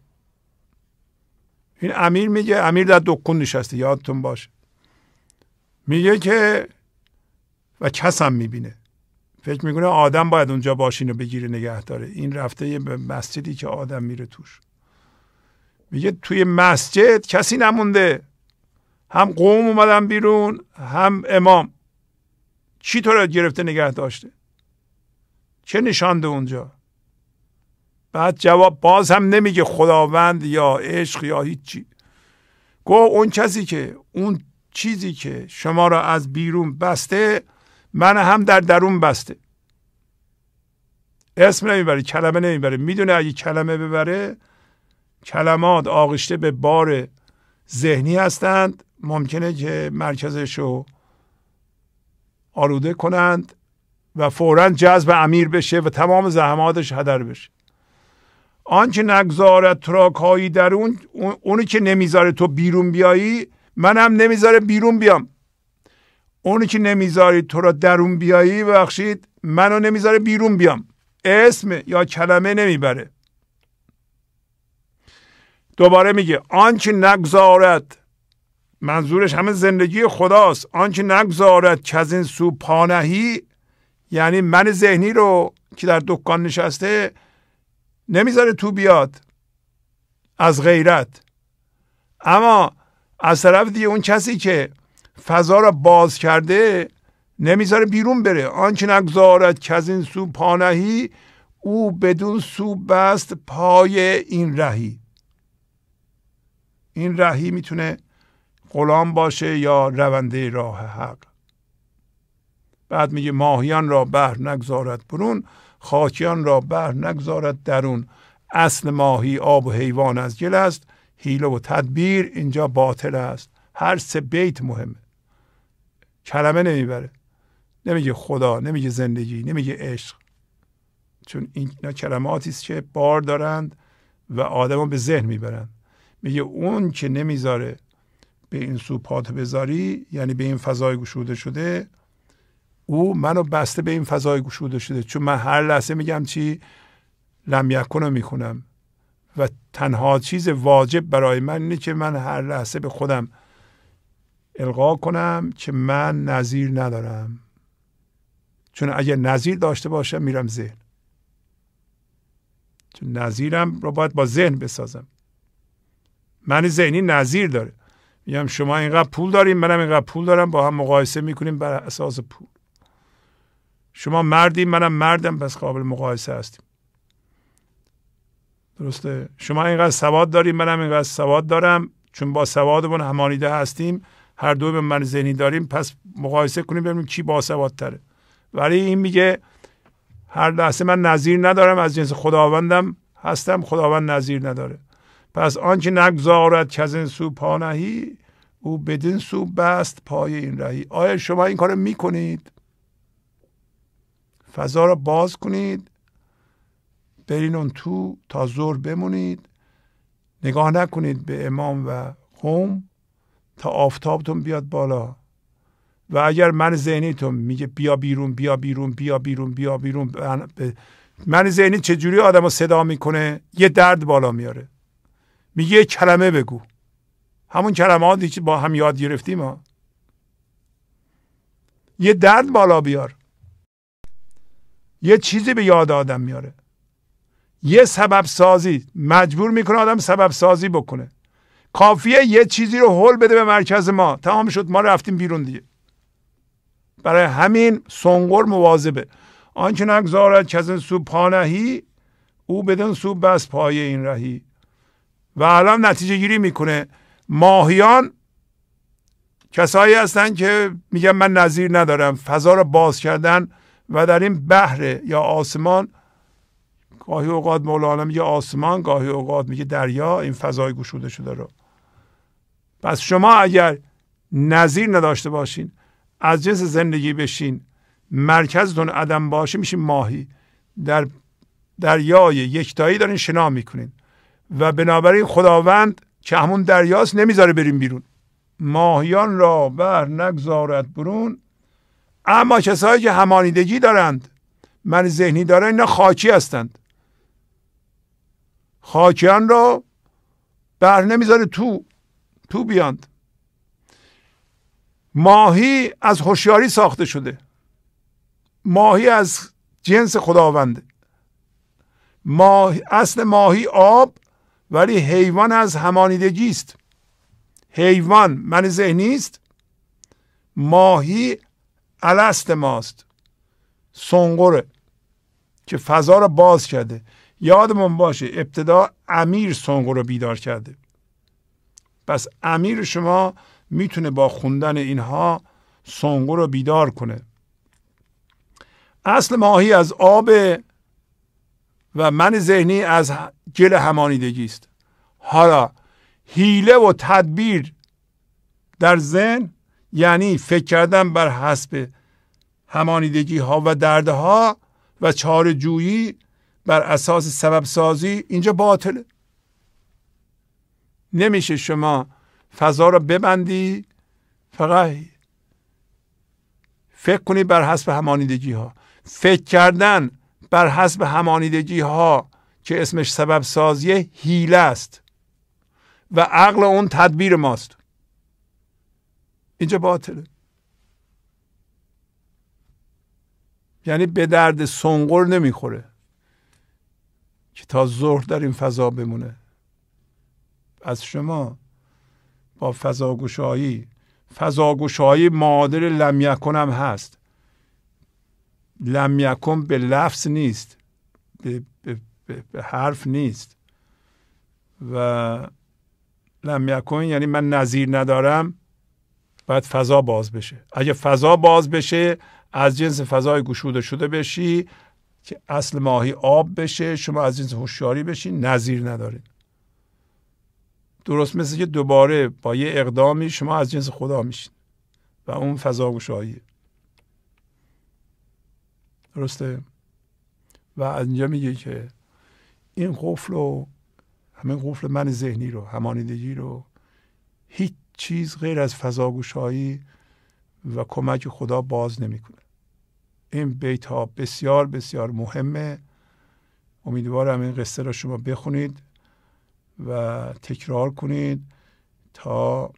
این امیر میگه امیر در دکون نشسته یادتون باشه میگه که و کسم میبینه فکر میکنه آدم باید اونجا باشین اینو بگیره نگه داره این رفته به مسجدی که آدم میره توش میگه توی مسجد کسی نمونده هم قوم اومدن بیرون هم امام چی تو را گرفته نگه داشته چه نشانده اونجا بعد جواب باز هم نمیگه خداوند یا عشق یا هیچی گو اون کسی که اون چیزی که شما را از بیرون بسته من هم در درون بسته اسم نمیبره کلمه نمیبره میدونه اگه کلمه ببره کلمات آغشته به بار ذهنی هستند ممکنه که مرکزش رو آلوده کنند و فورا جذب امیر بشه و تمام زحماتش هدر بشه آنچه نگذارد هایی در اون اونی که نمیذاره تو بیرون بیایی من هم نمیذاره بیرون بیام اونی که نمیذاری تو را درون بیایی ببخشید منو نمیذاره بیرون بیام اسم یا کلمه نمیبره دوباره میگه آنچه نگذارد منظورش همه زندگی خداست آنچه نگذارد که از این سو پانهی یعنی من ذهنی رو که در دکان نشسته نمیذاره تو بیاد از غیرت اما از طرف دیگه اون کسی که فضا را باز کرده نمیذاره بیرون بره آنچه نگذارد که از این سو پانهی او بدون سو بست پای این رهی این رهی میتونه غلام باشه یا رونده راه حق بعد میگه ماهیان را بهر نگذارد برون خاکیان را بر نگذارد درون اصل ماهی آب و حیوان از گل است هیلو و تدبیر اینجا باطل است هر سه بیت مهمه کلمه نمیبره نمیگه خدا نمیگه زندگی نمیگه عشق چون این کلماتی است که بار دارند و آدمو به ذهن میبرند میگه اون که نمیذاره به این سو پاتو بذاری یعنی به این فضای گشوده شده او منو بسته به این فضای گشوده شده چون من هر لحظه میگم چی لم یکونو میکنم و تنها چیز واجب برای من اینه که من هر لحظه به خودم القا کنم که من نظیر ندارم چون اگر نظیر داشته باشم میرم ذهن چون نظیرم رو باید با ذهن بسازم من ذهنی نظیر داره میگم شما اینقدر پول داریم منم اینقدر پول دارم با هم مقایسه میکنیم بر اساس پول شما مردی منم مردم پس قابل مقایسه هستیم درسته شما اینقدر سواد داریم منم اینقدر سواد دارم چون با سوادمون همانیده هستیم هر دو به من ذهنی داریم پس مقایسه کنیم ببینیم کی باسوادتره ولی این میگه هر لحظه من نظیر ندارم از جنس خداوندم هستم خداوند نظیر نداره پس آنچه نگذارد که از این سو پا نهی او بدین سو بست پای این رهی آیا شما این کارو میکنید فضا را باز کنید برین اون تو تا زور بمونید نگاه نکنید به امام و قوم تا آفتابتون بیاد بالا و اگر من ذهنیتون میگه بیا بیرون بیا بیرون بیا بیرون بیا بیرون من ذهنی چجوری آدم رو صدا میکنه یه درد بالا میاره میگه یه کلمه بگو همون کلماتی که با هم یاد گرفتیم ها یه درد بالا بیار یه چیزی به یاد آدم میاره یه سبب سازی مجبور میکنه آدم سبب سازی بکنه کافیه یه چیزی رو حل بده به مرکز ما تمام شد ما رفتیم بیرون دیگه برای همین سنگور مواظبه آنچه نگذارد که از این سو پانهی او بدون سو بس پایه این رهی و الان نتیجه گیری میکنه ماهیان کسایی هستن که میگن من نظیر ندارم فضا رو باز کردن و در این بحر یا آسمان گاهی اوقات مولانا میگه آسمان گاهی اوقات میگه دریا این فضای گشوده شده رو پس شما اگر نظیر نداشته باشین از جنس زندگی بشین مرکزتون عدم باشه میشین ماهی در دریای یکتایی دارین شنا میکنین و بنابراین خداوند که همون دریاست نمیذاره بریم بیرون ماهیان را بر نگذارد برون اما کسایی که همانیدگی دارند من ذهنی دارند اینا خاکی هستند خاکیان را بر نمیذاره تو تو بیاند ماهی از هوشیاری ساخته شده ماهی از جنس خداونده ماهی اصل ماهی آب ولی حیوان از همانیدگی است حیوان من ذهنی است ماهی الست ماست سنگره که فضا رو باز کرده یادمون باشه ابتدا امیر سنگور رو بیدار کرده پس امیر شما میتونه با خوندن اینها سنگور رو بیدار کنه اصل ماهی از آب و من ذهنی از گل همانیدگی است حالا هیله و تدبیر در ذهن یعنی فکر کردن بر حسب همانیدگی ها و دردها و چار جویی بر اساس سبب سازی اینجا باطله نمیشه شما فضا را ببندی فقط فکر کنید بر حسب همانیدگی ها فکر کردن بر حسب همانیدگی ها که اسمش سبب سازی هیله است و عقل اون تدبیر ماست اینجا باطله یعنی به درد سنگور نمیخوره که تا ظهر در این فضا بمونه از شما با فضاگوشایی فضاگوشایی مادر لمیکن هم هست لمیکن به لفظ نیست به, حرف نیست و لمیکن یعنی من نظیر ندارم باید فضا باز بشه اگه فضا باز بشه از جنس فضای گشوده شده بشی که اصل ماهی آب بشه شما از جنس هوشیاری بشی نظیر ندارید درست مثل که دوباره با یه اقدامی شما از جنس خدا میشین و اون فضا گشاییه درسته و از اینجا میگه که این قفل رو همین قفل من ذهنی رو همانیدگی رو هیچ چیز غیر از فضاگوشایی و کمک خدا باز نمیکنه این بیت ها بسیار بسیار مهمه امیدوارم این قصه را شما بخونید و تکرار کنید تا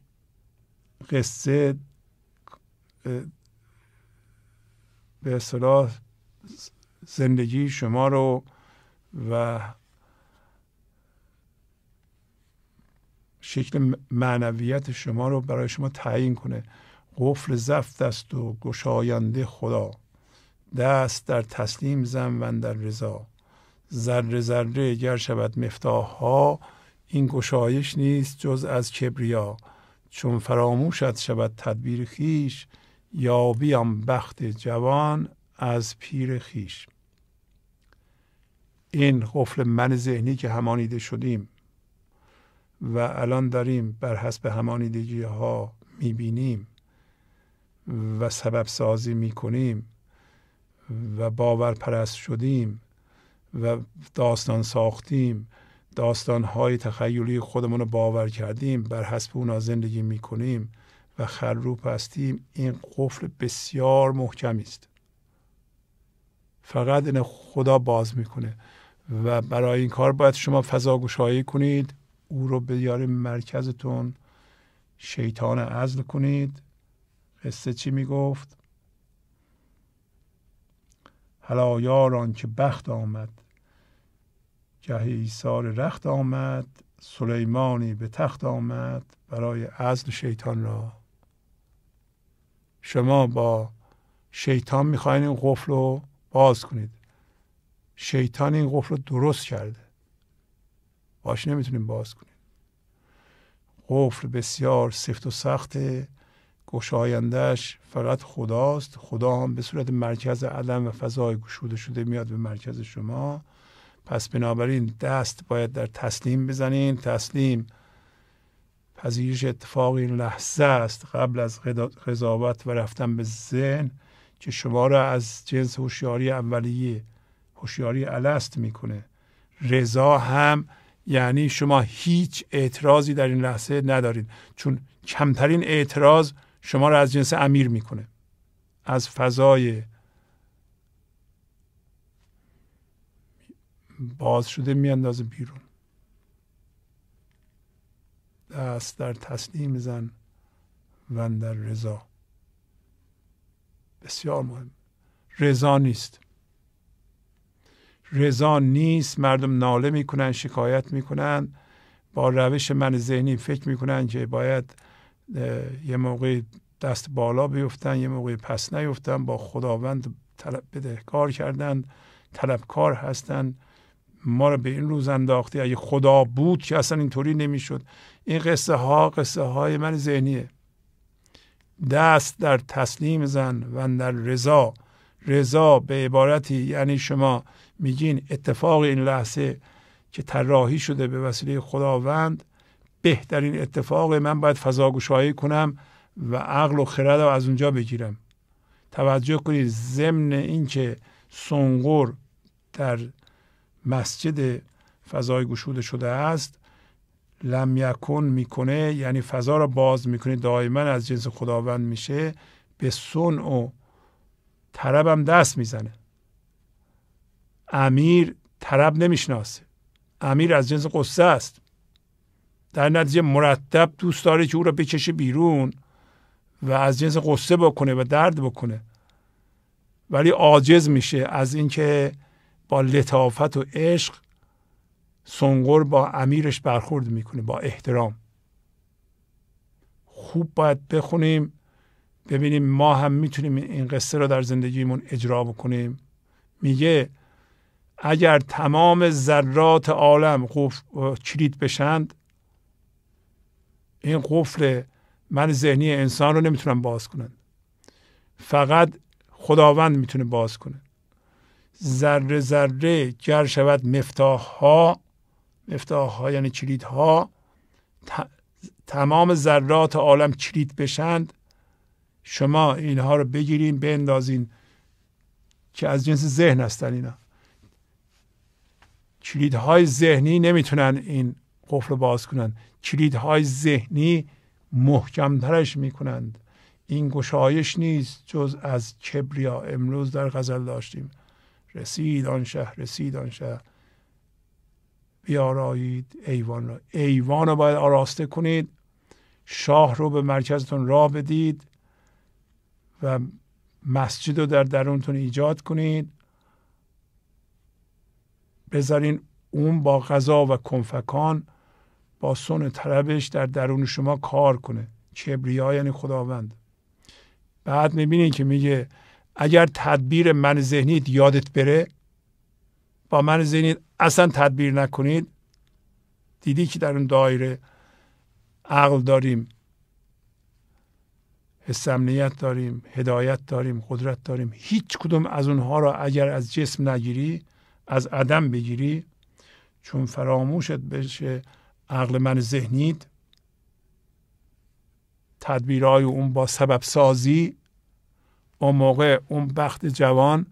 قصه به اصطلاح زندگی شما رو و شکل معنویت شما رو برای شما تعیین کنه قفل زفت دست و گشاینده خدا دست در تسلیم زن و در رضا ذره ذره گر شود مفتاح ها این گشایش نیست جز از کبریا چون فراموشت شود تدبیر خیش یا بیام بخت جوان از پیر خیش این قفل من ذهنی که همانیده شدیم و الان داریم بر حسب همانیدگی ها میبینیم و سبب سازی میکنیم و باور پرست شدیم و داستان ساختیم داستان های تخیلی خودمون رو باور کردیم بر حسب اونا زندگی میکنیم و خروپ هستیم این قفل بسیار محکم است فقط این خدا باز میکنه و برای این کار باید شما فضا گشایی کنید او رو بیاریم مرکزتون شیطان عزل کنید قصه چی میگفت حالا یاران که بخت آمد جهی ایثار رخت آمد سلیمانی به تخت آمد برای عزل شیطان را شما با شیطان میخواین این قفل رو باز کنید شیطان این قفل رو درست کرده باش نمیتونیم باز کنیم قفل بسیار سفت و سخت گشایندش فقط خداست خدا هم به صورت مرکز عدم و فضای گشوده شده میاد به مرکز شما پس بنابراین دست باید در تسلیم بزنین تسلیم پذیرش اتفاق این لحظه است قبل از قضاوت و رفتن به ذهن که شما را از جنس هوشیاری اولیه هوشیاری الست میکنه رضا هم یعنی شما هیچ اعتراضی در این لحظه ندارید چون کمترین اعتراض شما را از جنس امیر میکنه از فضای باز شده میاندازه بیرون دست در تسلیم زن و در رضا بسیار مهم رضا نیست رضا نیست مردم ناله میکنن شکایت میکنن با روش من ذهنی فکر میکنن که باید یه موقع دست بالا بیفتن یه موقع پس نیفتن با خداوند طلب بدهکار کردن طلبکار هستن ما رو به این روز انداختی اگه خدا بود که اصلا اینطوری نمیشد این قصه ها قصه های من ذهنیه دست در تسلیم زن و در رضا رضا به عبارتی یعنی شما میگین اتفاق این لحظه که طراحی شده به وسیله خداوند بهترین اتفاق من باید فضا کنم و عقل و خرد رو از اونجا بگیرم توجه کنید ضمن اینکه سنگور در مسجد فضای گشوده شده است لم میکنه یعنی فضا را باز میکنه دائما از جنس خداوند میشه به سن و طربم دست میزنه امیر طرب نمیشناسه امیر از جنس قصه است در نتیجه مرتب دوست داره که او را بکشه بیرون و از جنس قصه بکنه و درد بکنه ولی عاجز میشه از اینکه با لطافت و عشق سنگور با امیرش برخورد میکنه با احترام خوب باید بخونیم ببینیم ما هم میتونیم این قصه را در زندگیمون اجرا بکنیم میگه اگر تمام ذرات عالم قفل کلید بشند این قفل من ذهنی انسان رو نمیتونم باز کنند. فقط خداوند میتونه باز کنه ذره ذره گر شود مفتاح ها مفتاح ها یعنی کلید ها تمام ذرات عالم کلید بشند شما اینها رو بگیرین بندازین که از جنس ذهن هستن اینا کلیدهای ذهنی نمیتونن این قفل رو باز کنند کلیدهای ذهنی محکمترش میکنند این گشایش نیست جز از کبریا امروز در غزل داشتیم رسید آن شهر رسید آن شهر بیارایید ایوان را ایوان رو باید آراسته کنید شاه رو به مرکزتون راه بدید و مسجد رو در درونتون ایجاد کنید بذارین اون با غذا و کنفکان با سن طلبش در درون شما کار کنه کبریا یعنی خداوند بعد میبینین که میگه اگر تدبیر من ذهنیت یادت بره با من ذهنیت اصلا تدبیر نکنید دیدی که در اون دایره عقل داریم امنیت داریم هدایت داریم قدرت داریم هیچ کدوم از اونها را اگر از جسم نگیری از عدم بگیری چون فراموشت بشه عقل من ذهنید تدبیرهای اون با سبب سازی اون موقع اون بخت جوان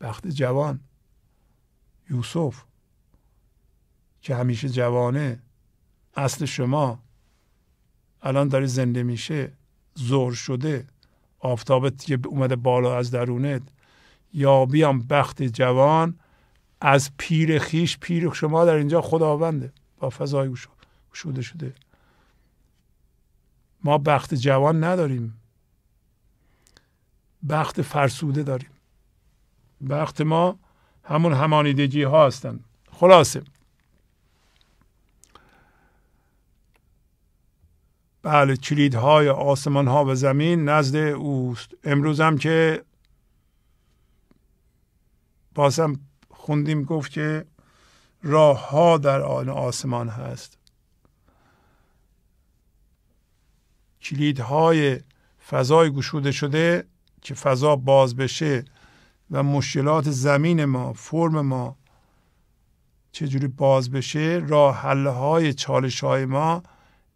بخت جوان یوسف که همیشه جوانه اصل شما الان داره زنده میشه زور شده آفتابت که اومده بالا از درونت یا بیام بخت جوان از پیر خیش پیر شما در اینجا خداونده با فضای شده شده ما بخت جوان نداریم بخت فرسوده داریم بخت ما همون همانیدگی ها هستن خلاصه بله های آسمان ها و زمین نزد اوست امروز هم که بازم خوندیم گفت که راه ها در آن آسمان هست های فضای گشوده شده که فضا باز بشه و مشکلات زمین ما فرم ما چجوری باز بشه راه حل های چالش های ما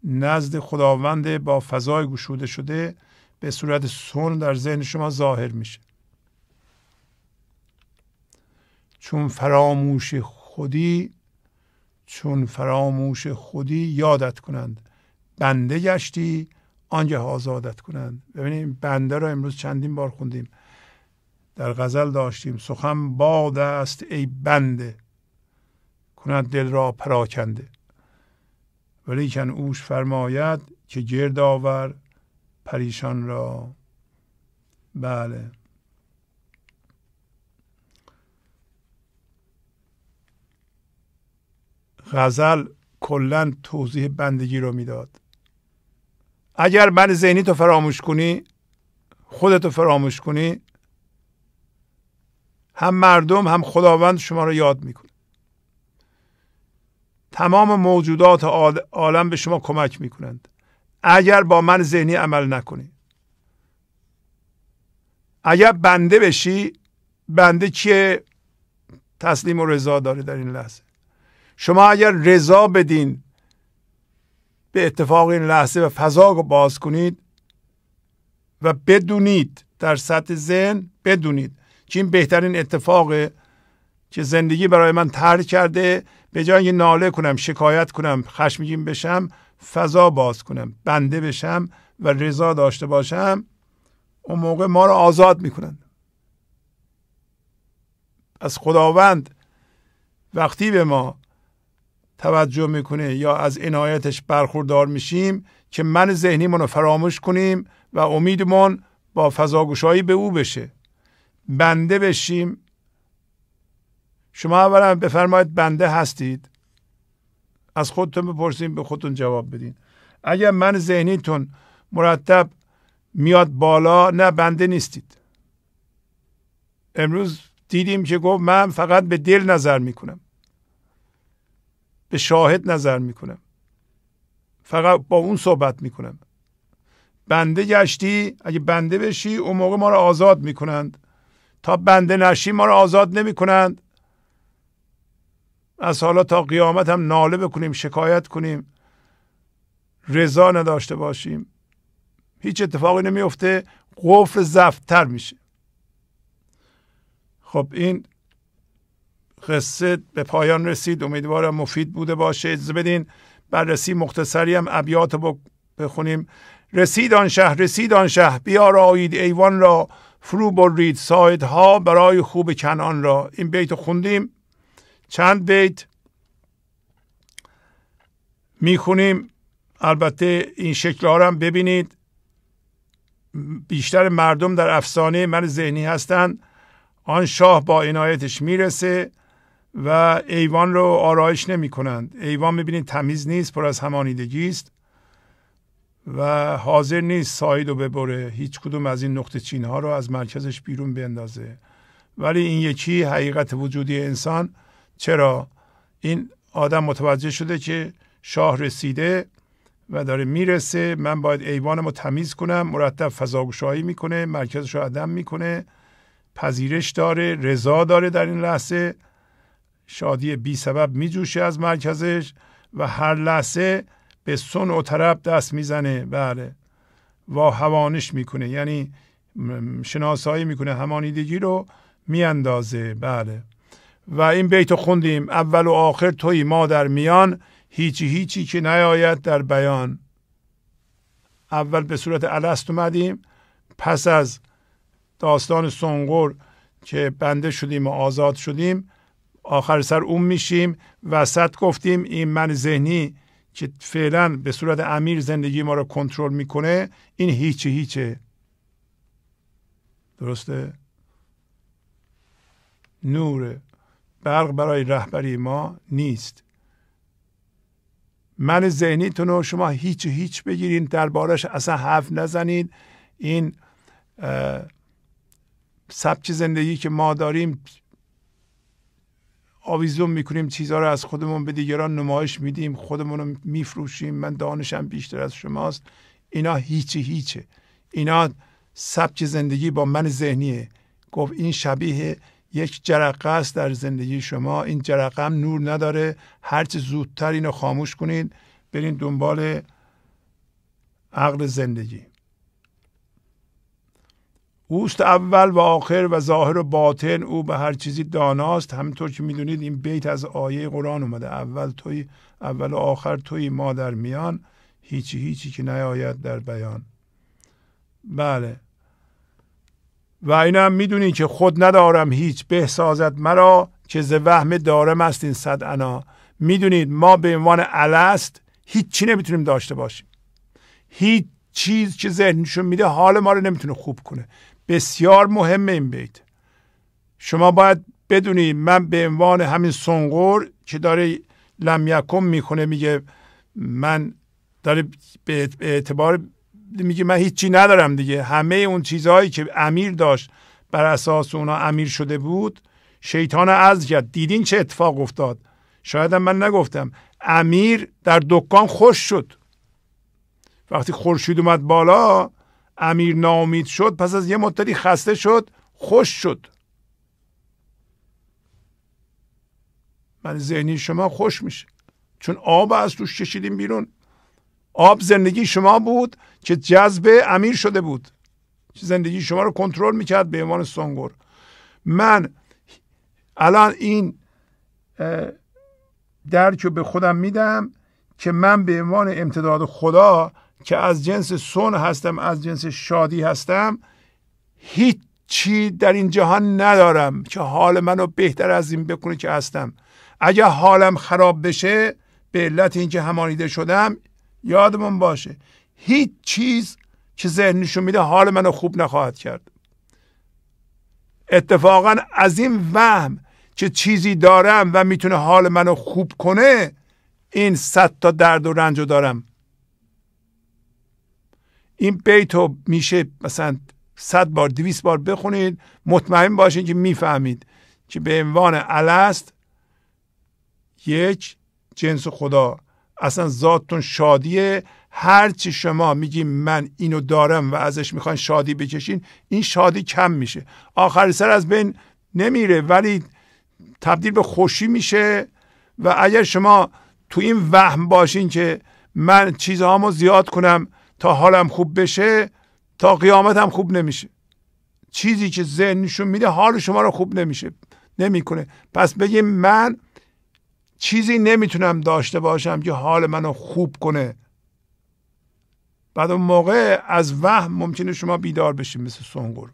نزد خداوند با فضای گشوده شده به صورت سن در ذهن شما ظاهر میشه چون فراموش خودی چون فراموش خودی یادت کنند بنده گشتی آنگه آزادت کنند ببینیم بنده را امروز چندین بار خوندیم در غزل داشتیم سخن باد است ای بنده کند دل را پراکنده ولیکن اوش فرماید که گرد آور پریشان را بله غزل کلا توضیح بندگی رو میداد اگر من ذهنی تو فراموش کنی خودتو فراموش کنی هم مردم هم خداوند شما رو یاد میکنه تمام موجودات عالم به شما کمک میکنند اگر با من ذهنی عمل نکنی اگر بنده بشی بنده که تسلیم و رضا داره در این لحظه شما اگر رضا بدین به اتفاق این لحظه و فضا رو باز کنید و بدونید در سطح ذهن بدونید که این بهترین اتفاق که زندگی برای من ترک کرده به جای ناله کنم شکایت کنم خشمگین بشم فضا باز کنم بنده بشم و رضا داشته باشم اون موقع ما رو آزاد میکنن از خداوند وقتی به ما توجه میکنه یا از عنایتش برخوردار میشیم که من ذهنیمون رو فراموش کنیم و امیدمون با فضاگوشایی به او بشه بنده بشیم شما اولا بفرمایید بنده هستید از خودتون بپرسیم به خودتون جواب بدین اگر من ذهنیتون مرتب میاد بالا نه بنده نیستید امروز دیدیم که گفت من فقط به دل نظر میکنم به شاهد نظر میکنم فقط با اون صحبت میکنم بنده گشتی اگه بنده بشی اون موقع ما رو آزاد میکنند تا بنده نشی ما رو آزاد نمیکنند از حالا تا قیامت هم ناله بکنیم شکایت کنیم رضا نداشته باشیم هیچ اتفاقی نمیفته قفل زفتر میشه خب این قصه به پایان رسید امیدوارم مفید بوده باشه اجازه بدین بررسی مختصری هم ابیات بخونیم رسید آن شهر رسید آن شهر بیارایید ایوان را فرو برید ها برای خوب کنان را این بیت خوندیم چند بیت میخونیم البته این شکل ها هم ببینید بیشتر مردم در افسانه من ذهنی هستند آن شاه با عنایتش میرسه و ایوان رو آرایش نمی کنند ایوان میبینید تمیز نیست پر از همانیدگی است و حاضر نیست ساید رو ببره هیچ کدوم از این نقطه چین ها رو از مرکزش بیرون بندازه ولی این یکی حقیقت وجودی انسان چرا این آدم متوجه شده که شاه رسیده و داره میرسه من باید ایوانم رو تمیز کنم مرتب فضاگشایی میکنه مرکزش رو عدم میکنه پذیرش داره رضا داره در این لحظه شادی بی سبب می جوشه از مرکزش و هر لحظه به سن و طرب دست میزنه بله و هوانش میکنه یعنی شناسایی میکنه همانیدگی رو میاندازه بله و این بیت خوندیم اول و آخر توی ما در میان هیچی هیچی که نیاید در بیان اول به صورت الست اومدیم پس از داستان سنگور که بنده شدیم و آزاد شدیم آخر سر اون میشیم وسط گفتیم این من ذهنی که فعلا به صورت امیر زندگی ما رو کنترل میکنه این هیچی هیچه درسته نور برق برای رهبری ما نیست من ذهنیتونو شما هیچ هیچ بگیرین دربارش اصلا حرف نزنید این سبک زندگی که ما داریم آویزون میکنیم چیزها رو از خودمون به دیگران نمایش میدیم خودمون رو میفروشیم من دانشم بیشتر از شماست اینا هیچی هیچه اینا سبک زندگی با من ذهنیه گفت این شبیه یک جرقه است در زندگی شما این جرقه هم نور نداره هرچه زودتر اینو خاموش کنید برین دنبال عقل زندگی اوست اول و آخر و ظاهر و باطن او به هر چیزی داناست همینطور که میدونید این بیت از آیه قرآن اومده اول توی اول و آخر توی ما در میان هیچی هیچی که نیاید در بیان بله و اینم هم میدونی که خود ندارم هیچ به مرا که ز وهم دارم است این صد انا میدونید ما به عنوان الست هیچی نمیتونیم داشته باشیم هیچ چیز که ذهنشون میده حال ما رو نمیتونه خوب کنه بسیار مهم این بیت شما باید بدونید من به عنوان همین سنگور که داره لم یکم میکنه میگه من داره به اعتبار میگه من هیچی ندارم دیگه همه اون چیزهایی که امیر داشت بر اساس اونا امیر شده بود شیطان از کرد دیدین چه اتفاق افتاد شاید من نگفتم امیر در دکان خوش شد وقتی خورشید اومد بالا امیر نامید شد پس از یه مدتی خسته شد خوش شد من ذهنی شما خوش میشه چون آب از توش کشیدیم بیرون آب زندگی شما بود که جذب امیر شده بود زندگی شما رو کنترل میکرد به عنوان سنگور من الان این درک رو به خودم میدم که من به عنوان امتداد خدا که از جنس سون هستم از جنس شادی هستم هیچ چی در این جهان ندارم که حال منو بهتر از این بکنه که هستم اگر حالم خراب بشه به علت اینکه همانیده شدم یادمون باشه هیچ چیز که ذهن نشون میده حال منو خوب نخواهد کرد اتفاقا از این وهم که چیزی دارم و میتونه حال منو خوب کنه این صد تا درد و رنج دارم این بیت رو میشه مثلا صد بار دویست بار بخونید مطمئن باشین که میفهمید که به عنوان الست یک جنس خدا اصلا ذاتتون شادیه هرچی شما میگی من اینو دارم و ازش میخواین شادی بکشین این شادی کم میشه آخر سر از بین نمیره ولی تبدیل به خوشی میشه و اگر شما تو این وهم باشین که من چیزهامو زیاد کنم تا حالم خوب بشه تا قیامتم خوب نمیشه چیزی که نشون میده حال شما رو خوب نمیشه نمیکنه پس بگیم من چیزی نمیتونم داشته باشم که حال منو خوب کنه بعد اون موقع از وهم ممکنه شما بیدار بشیم مثل سنگور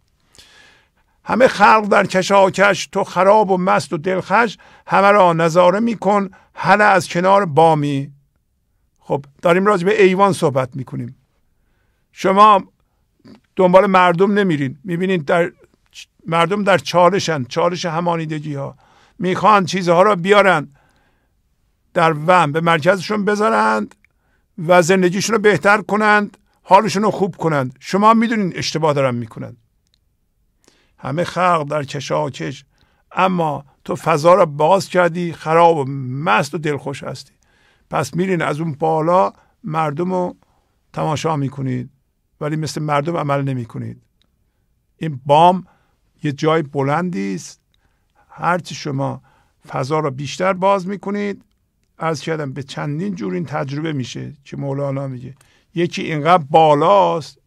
همه خلق در کشاکش تو خراب و مست و دلخش همه را نظاره میکن هل از کنار بامی خب داریم راجع به ایوان صحبت میکنیم شما دنبال مردم نمیرین میبینین در مردم در چالشن چالش همانیدگی ها میخوان چیزها را بیارن در وم به مرکزشون بذارند و زندگیشون رو بهتر کنند حالشون رو خوب کنند شما میدونین اشتباه دارن میکنند همه خلق در کشاکش اما تو فضا را باز کردی خراب و مست و دلخوش هستی پس میرین از اون بالا مردم رو تماشا میکنید ولی مثل مردم عمل نمی کنید این بام یه جای بلندی است هرچی شما فضا را بیشتر باز میکنید از کردم به چندین جور این تجربه میشه که مولانا میگه یکی اینقدر بالاست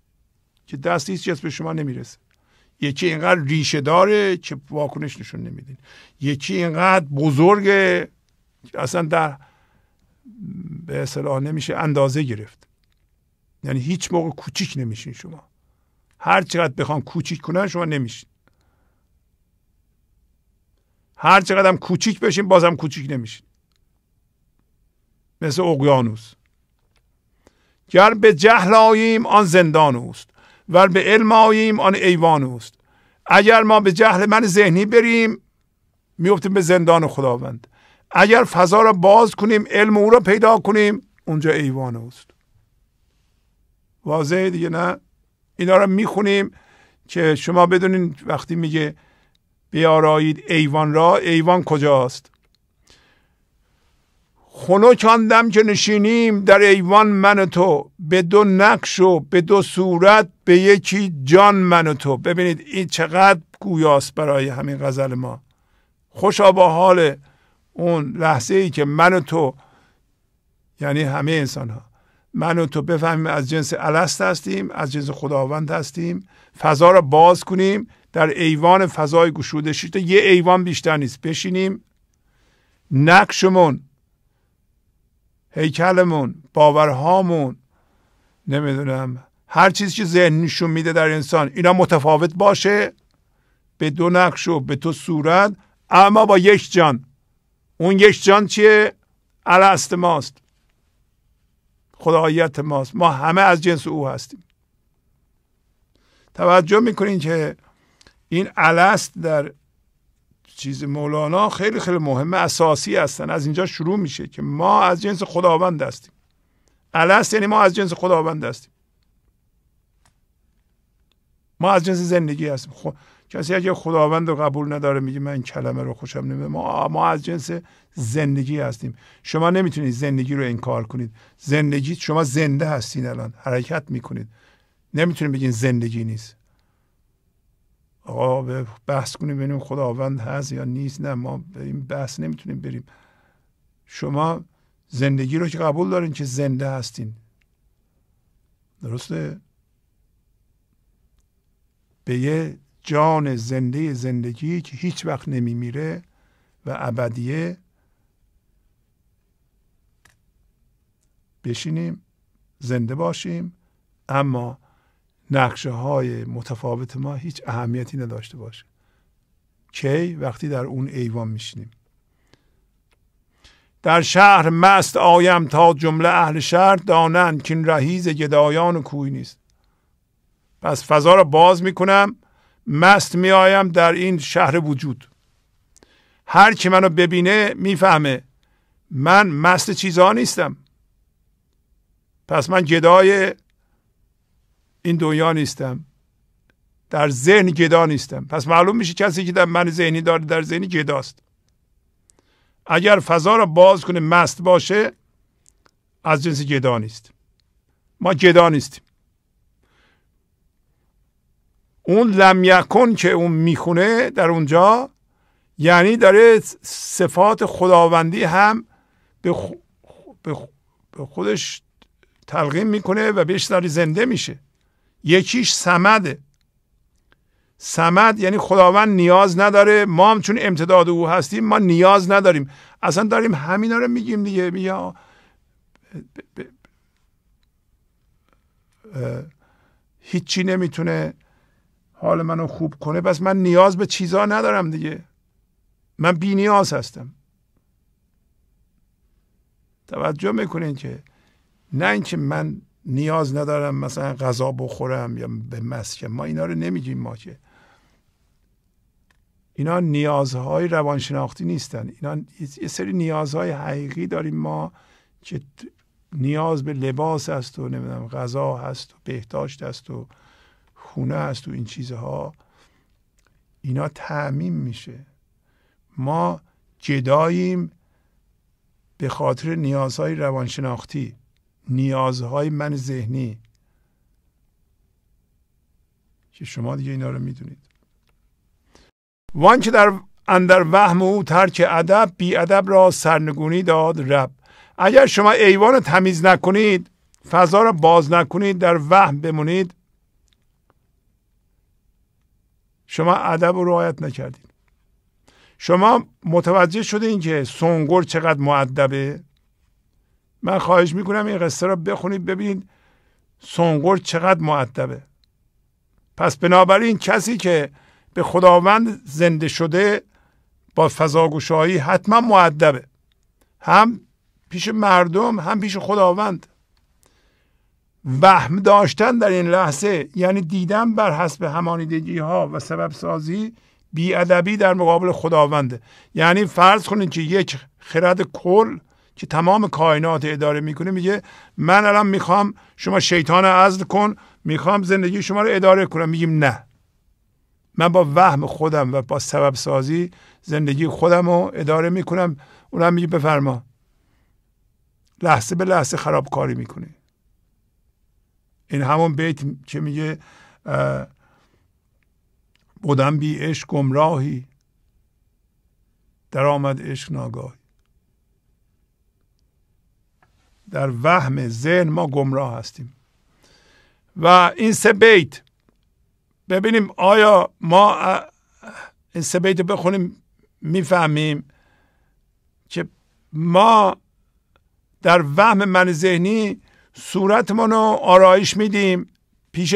که دست هیچ به شما نمیرسه یکی اینقدر ریشه داره که واکنش نشون نمیدین یکی اینقدر بزرگه که اصلا در به اصطلاح نمیشه اندازه گرفت یعنی هیچ موقع کوچیک نمیشین شما هر چقدر بخوان کوچیک کنن شما نمیشین هر چقدر هم کوچیک بشین بازم کوچیک نمیشین مثل اقیانوس گر به جهل آییم آن زندان اوست و به علم آییم آن ایوان اوست اگر ما به جهل من ذهنی بریم میفتیم به زندان خداوند اگر فضا را باز کنیم علم او را پیدا کنیم اونجا ایوان اوست واضحه دیگه نه اینا رو میخونیم که شما بدونین وقتی میگه بیارایید ایوان را ایوان کجاست خونو کندم که نشینیم در ایوان من تو به دو نقش و به دو صورت به یکی جان من و تو ببینید این چقدر گویاست برای همین غزل ما خوشا با حال اون لحظه ای که من تو یعنی همه انسان ها من و تو بفهمیم از جنس الست هستیم از جنس خداوند هستیم فضا را باز کنیم در ایوان فضای گشوده شده یه ایوان بیشتر نیست بشینیم نقشمون هیکلمون باورهامون نمیدونم هر چیزی که ذهنشون میده در انسان اینا متفاوت باشه به دو نقش و به تو صورت اما با یک جان اون یک جان چیه الست ماست خداییت ماست ما همه از جنس او هستیم توجه میکنین که این الست در چیز مولانا خیلی خیلی مهمه اساسی هستن از اینجا شروع میشه که ما از جنس خداوند هستیم الست یعنی ما از جنس خداوند هستیم ما از جنس زندگی هستیم خب کسی اگه خداوند رو قبول نداره میگه من این کلمه رو خوشم نمیاد ما ما از جنس زندگی هستیم شما نمیتونید زندگی رو انکار کنید زندگی شما زنده هستین الان حرکت میکنید نمیتونید بگین زندگی نیست آقا به بحث کنیم ببینیم خداوند هست یا نیست نه ما به این بحث نمیتونیم بریم شما زندگی رو که قبول دارین که زنده هستین درسته به یه جان زنده زندگی که هیچ وقت نمیمیره و ابدیه بشینیم زنده باشیم اما نقشه های متفاوت ما هیچ اهمیتی نداشته باشه کی وقتی در اون ایوان میشینیم در شهر مست آیم تا جمله اهل شهر دانند که این رهیز گدایان و کوی نیست پس فضا را باز میکنم مست میآیم در این شهر وجود هر کی منو ببینه میفهمه من مست چیزها نیستم پس من گدای این دنیا نیستم در ذهن گدا نیستم پس معلوم میشه کسی که در من ذهنی داره در ذهنی گداست اگر فضا را باز کنه مست باشه از جنس گدا نیست ما گدا نیستیم اون لم که اون میخونه در اونجا یعنی داره صفات خداوندی هم به, خودش تلقیم میکنه و بهش داری زنده میشه یکیش سمده سمد یعنی خداوند نیاز نداره ما هم چون امتداد او هستیم ما نیاز نداریم اصلا داریم همینا رو میگیم دیگه بیا هیچی نمیتونه حال منو خوب کنه پس من نیاز به چیزا ندارم دیگه من بی نیاز هستم توجه میکنین که نه اینکه من نیاز ندارم مثلا غذا بخورم یا به مسکن ما اینا رو نمیگیم ما که اینا نیازهای روانشناختی نیستن اینا یه سری نیازهای حقیقی داریم ما که نیاز به لباس هست و نمیدونم غذا هست و بهداشت هست و خونه است تو این چیزها اینا تعمیم میشه ما جداییم به خاطر نیازهای روانشناختی نیازهای من ذهنی که شما دیگه اینا رو میدونید وان که در اندر وهم او ترک ادب بی ادب را سرنگونی داد رب اگر شما ایوان تمیز نکنید فضا را باز نکنید در وهم بمونید شما ادب رو رعایت نکردید شما متوجه شده این که سنگور چقدر معدبه من خواهش میکنم این قصه را بخونید ببینید سنگور چقدر معدبه پس بنابراین کسی که به خداوند زنده شده با فضاگوشایی حتما معدبه هم پیش مردم هم پیش خداوند وهم داشتن در این لحظه یعنی دیدن بر حسب همانیدگی ها و سبب سازی بیادبی در مقابل خداونده یعنی فرض کنید که یک خرد کل که تمام کائنات اداره میکنه میگه من الان میخوام شما شیطان عزل کن میخوام زندگی شما رو اداره کنم میگیم نه من با وهم خودم و با سبب سازی زندگی خودم رو اداره میکنم اونم میگه بفرما لحظه به لحظه خرابکاری میکنه این همون بیت که میگه بودم بی عشق گمراهی در آمد عشق ناگاهی در وهم ذهن ما گمراه هستیم و این سه بیت ببینیم آیا ما این سه بیت بخونیم میفهمیم که ما در وهم من ذهنی صورتمون رو آرایش میدیم پیش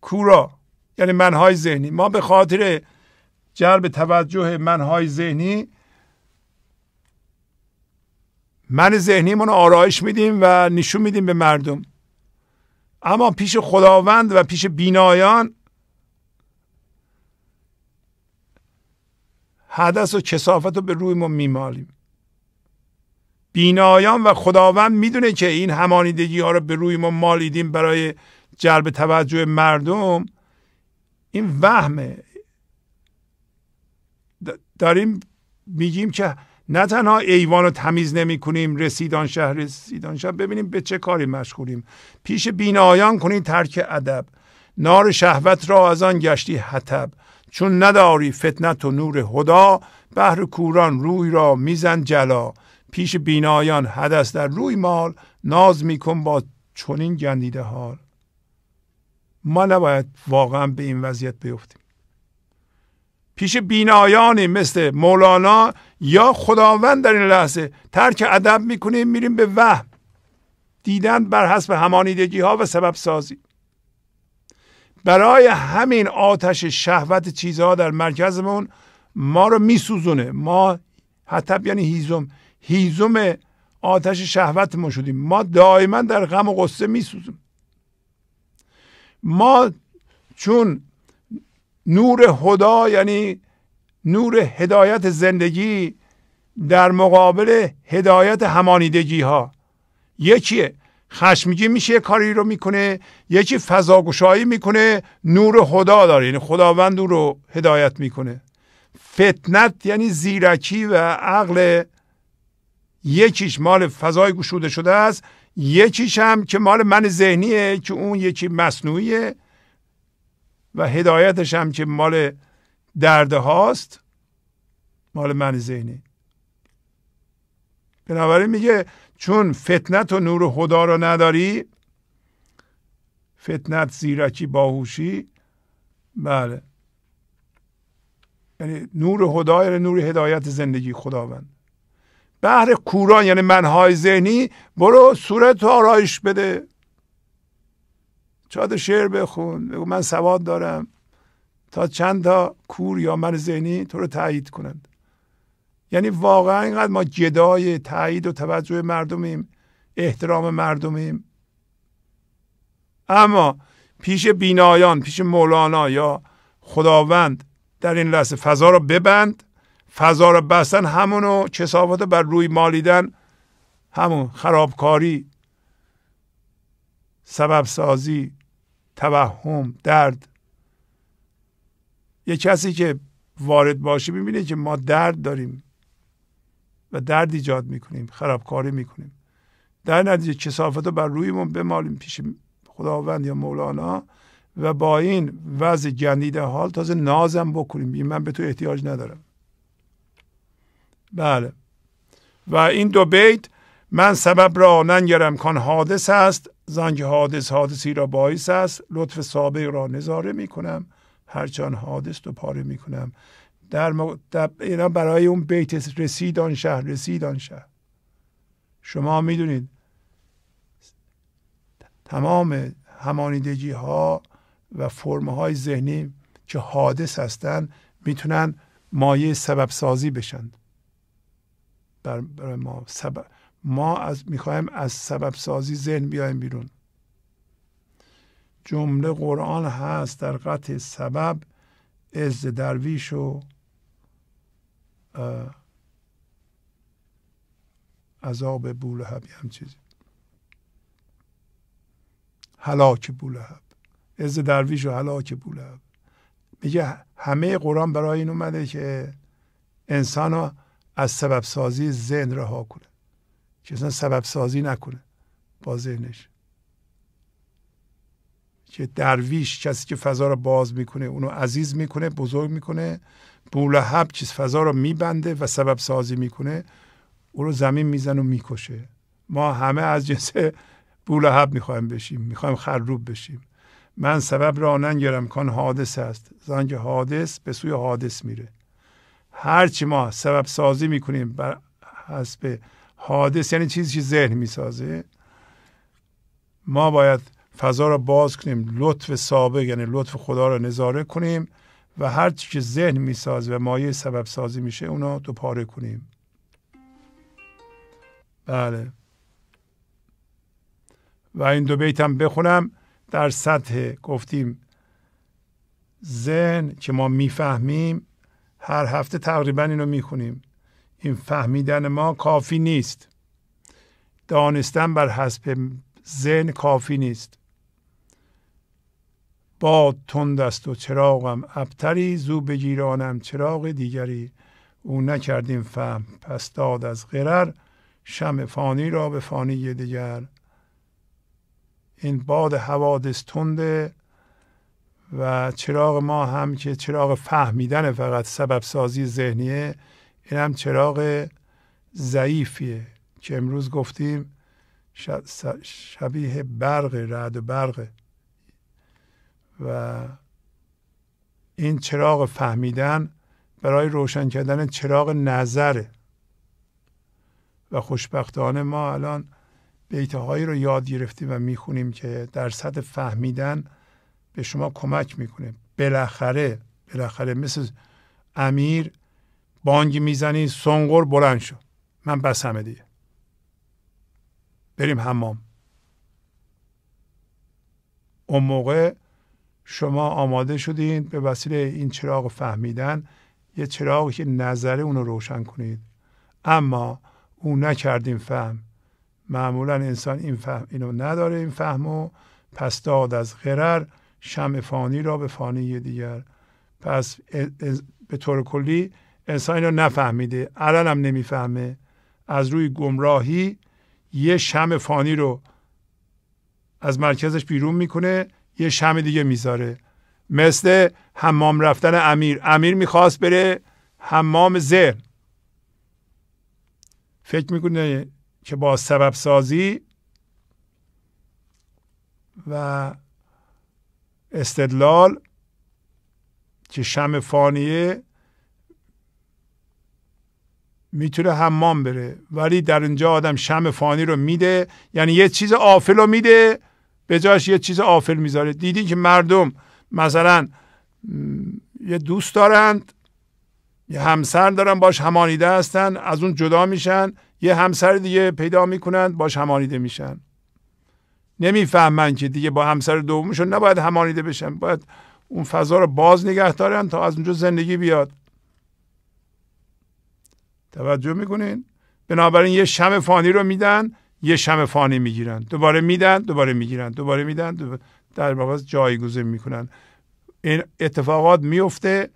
کورا یعنی منهای ذهنی ما به خاطر جلب توجه منهای ذهنی من ذهنیمون رو آرایش میدیم و نشون میدیم به مردم اما پیش خداوند و پیش بینایان حدث و کسافت رو به روی ما میمالیم بینایان و خداوند میدونه که این همانیدگی ها رو به روی ما مالیدیم برای جلب توجه مردم این وهمه داریم میگیم که نه تنها ایوان رو تمیز نمی کنیم رسیدان شهر رسیدان شهر ببینیم به چه کاری مشغولیم پیش بینایان کنیم ترک ادب نار شهوت را از آن گشتی حتب چون نداری فتنت و نور خدا، بهر کوران روی را میزن جلا پیش بینایان حدث در روی مال ناز میکن با چنین گندیده حال ما نباید واقعا به این وضعیت بیفتیم پیش بینایانی مثل مولانا یا خداوند در این لحظه ترک ادب میکنیم میریم به وهم دیدن بر حسب همانیدگی ها و سبب سازی برای همین آتش شهوت چیزها در مرکزمون ما رو میسوزونه ما حتب یعنی هیزم هیزم آتش شهوت ما شدیم ما دائما در غم و غصه میسوزیم ما چون نور خدا یعنی نور هدایت زندگی در مقابل هدایت همانیدگی ها یکی خشمگی میشه کاری رو میکنه یکی فضاگشایی میکنه نور خدا داره یعنی خداوند رو هدایت میکنه فتنت یعنی زیرکی و عقل یکیش مال فضای گشوده شده است یکیش هم که مال من ذهنیه که اون یکی مصنوعیه و هدایتش هم که مال درده هاست مال من ذهنی بنابراین میگه چون فتنت و نور خدا رو نداری فتنت زیرکی باهوشی بله یعنی نور خدا یعنی نور هدایت زندگی خداوند بحر کوران یعنی منهای ذهنی برو صورت آرایش بده چاد شعر بخون بگو من سواد دارم تا چند تا کور یا من ذهنی تو رو تایید کنند یعنی واقعا اینقدر ما جدای تایید و توجه مردمیم احترام مردمیم اما پیش بینایان پیش مولانا یا خداوند در این لحظه فضا رو ببند فضا رو بستن همونو کسافت بر روی مالیدن همون خرابکاری سبب سازی توهم درد یه کسی که وارد باشه میبینه که ما درد داریم و درد ایجاد میکنیم خرابکاری میکنیم در نتیجه کسافت رو بر رویمون بمالیم پیش خداوند یا مولانا و با این وضع گندیده حال تازه نازم بکنیم من به تو احتیاج ندارم بله و این دو بیت من سبب را ننگرم کان حادث است زنگ حادث حادثی را باعث است لطف سابق را نظاره می کنم هرچان حادث دو پاره می کنم در, در برای اون بیت رسید آن شهر رسید آن شهر شما میدونید تمام همانیدگی ها و فرم های ذهنی که حادث هستند میتونن مایه سبب سازی بشند بر, ما سبب ما از میخوایم از سبب سازی ذهن بیایم بیرون جمله قرآن هست در قطع سبب از درویش و عذاب بولهب یه هم چیزی هلاک بولهب از درویش و هلاک بولهب میگه همه قرآن برای این اومده که انسان از سبب سازی ذهن رها کنه که اصلا سبب سازی نکنه با ذهنش که درویش کسی که فضا رو باز میکنه اونو عزیز میکنه بزرگ میکنه بولهب چیز فضا رو میبنده و سبب سازی میکنه او رو زمین میزن و میکشه ما همه از جنس بولهب میخوایم بشیم میخوایم خروب بشیم من سبب را ننگرم کان حادث است زنگ حادث به سوی حادث میره هرچی ما سبب سازی میکنیم بر حسب حادث یعنی چیزی که ذهن میسازه ما باید فضا را باز کنیم لطف سابق یعنی لطف خدا را نظاره کنیم و هر چی که ذهن ساز و مایه سبب سازی میشه اونا تو پاره کنیم بله و این دو هم بخونم در سطح گفتیم ذهن که ما میفهمیم هر هفته تقریبا اینو میخونیم این فهمیدن ما کافی نیست دانستن بر حسب ذهن کافی نیست باد تند است و چراغم ابتری زو بگیرانم چراغ دیگری او نکردیم فهم پس داد از غرر شم فانی را به فانی دیگر این باد حوادث تنده و چراغ ما هم که چراغ فهمیدن فقط سبب سازی ذهنیه این هم چراغ ضعیفیه که امروز گفتیم شبیه برق رعد و برق و این چراغ فهمیدن برای روشن کردن چراغ نظره و خوشبختانه ما الان بیتهایی رو یاد گرفتیم و میخونیم که در سطح فهمیدن به شما کمک میکنه بالاخره بالاخره مثل امیر بانگ میزنی سنگور بلند شد، من بس همه دیگه بریم حمام اون موقع شما آماده شدین به وسیله این چراغ فهمیدن یه چراغی که نظره اون روشن کنید اما او نکردیم فهم معمولا انسان این فهم اینو نداره این فهمو پس داد از غرر شم فانی را به فانی دیگر پس به طور کلی انسان اینو نفهمیده الان هم نمیفهمه از روی گمراهی یه شم فانی رو از مرکزش بیرون میکنه یه شم دیگه میذاره مثل حمام رفتن امیر امیر میخواست بره حمام ذهن فکر میکنه که با سبب سازی و استدلال که شم فانیه میتونه حمام بره ولی در اینجا آدم شم فانی رو میده یعنی یه چیز آفل رو میده به جاش یه چیز آفل میذاره دیدی که مردم مثلا یه دوست دارند یه همسر دارن باش همانیده هستن از اون جدا میشن یه همسر دیگه پیدا میکنند باش همانیده میشن نمیفهمن که دیگه با همسر دومشون نباید همانیده بشن باید اون فضا رو باز نگه دارن تا از اونجا زندگی بیاد توجه میکنین بنابراین یه شم فانی رو میدن یه شم فانی میگیرن دوباره میدن دوباره میگیرن دوباره میدن دوباره در واقع جایگزین میکنن این اتفاقات میفته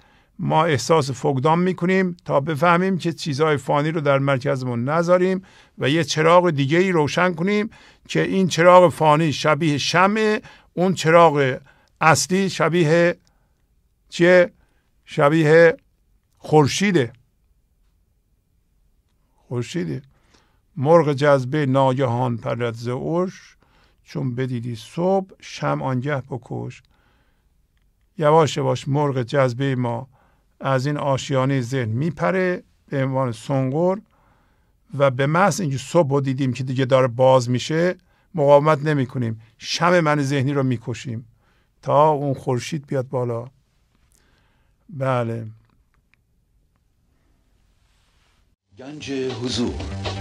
ما احساس فقدان میکنیم تا بفهمیم که چیزهای فانی رو در مرکزمون نذاریم و یه چراغ دیگه ای روشن کنیم که این چراغ فانی شبیه شمع اون چراغ اصلی شبیه چه؟ شبیه خورشیده خورشیده مرغ جذبه ناگهان پرد ز چون بدیدی صبح شم آنگه بکش یواش یواش مرغ جذبه ما از این آشیانه ذهن میپره به عنوان سنگور و به محض اینکه صبح دیدیم که دیگه داره باز میشه مقاومت نمی کنیم شم من ذهنی رو میکشیم تا اون خورشید بیاد بالا بله گنج حضور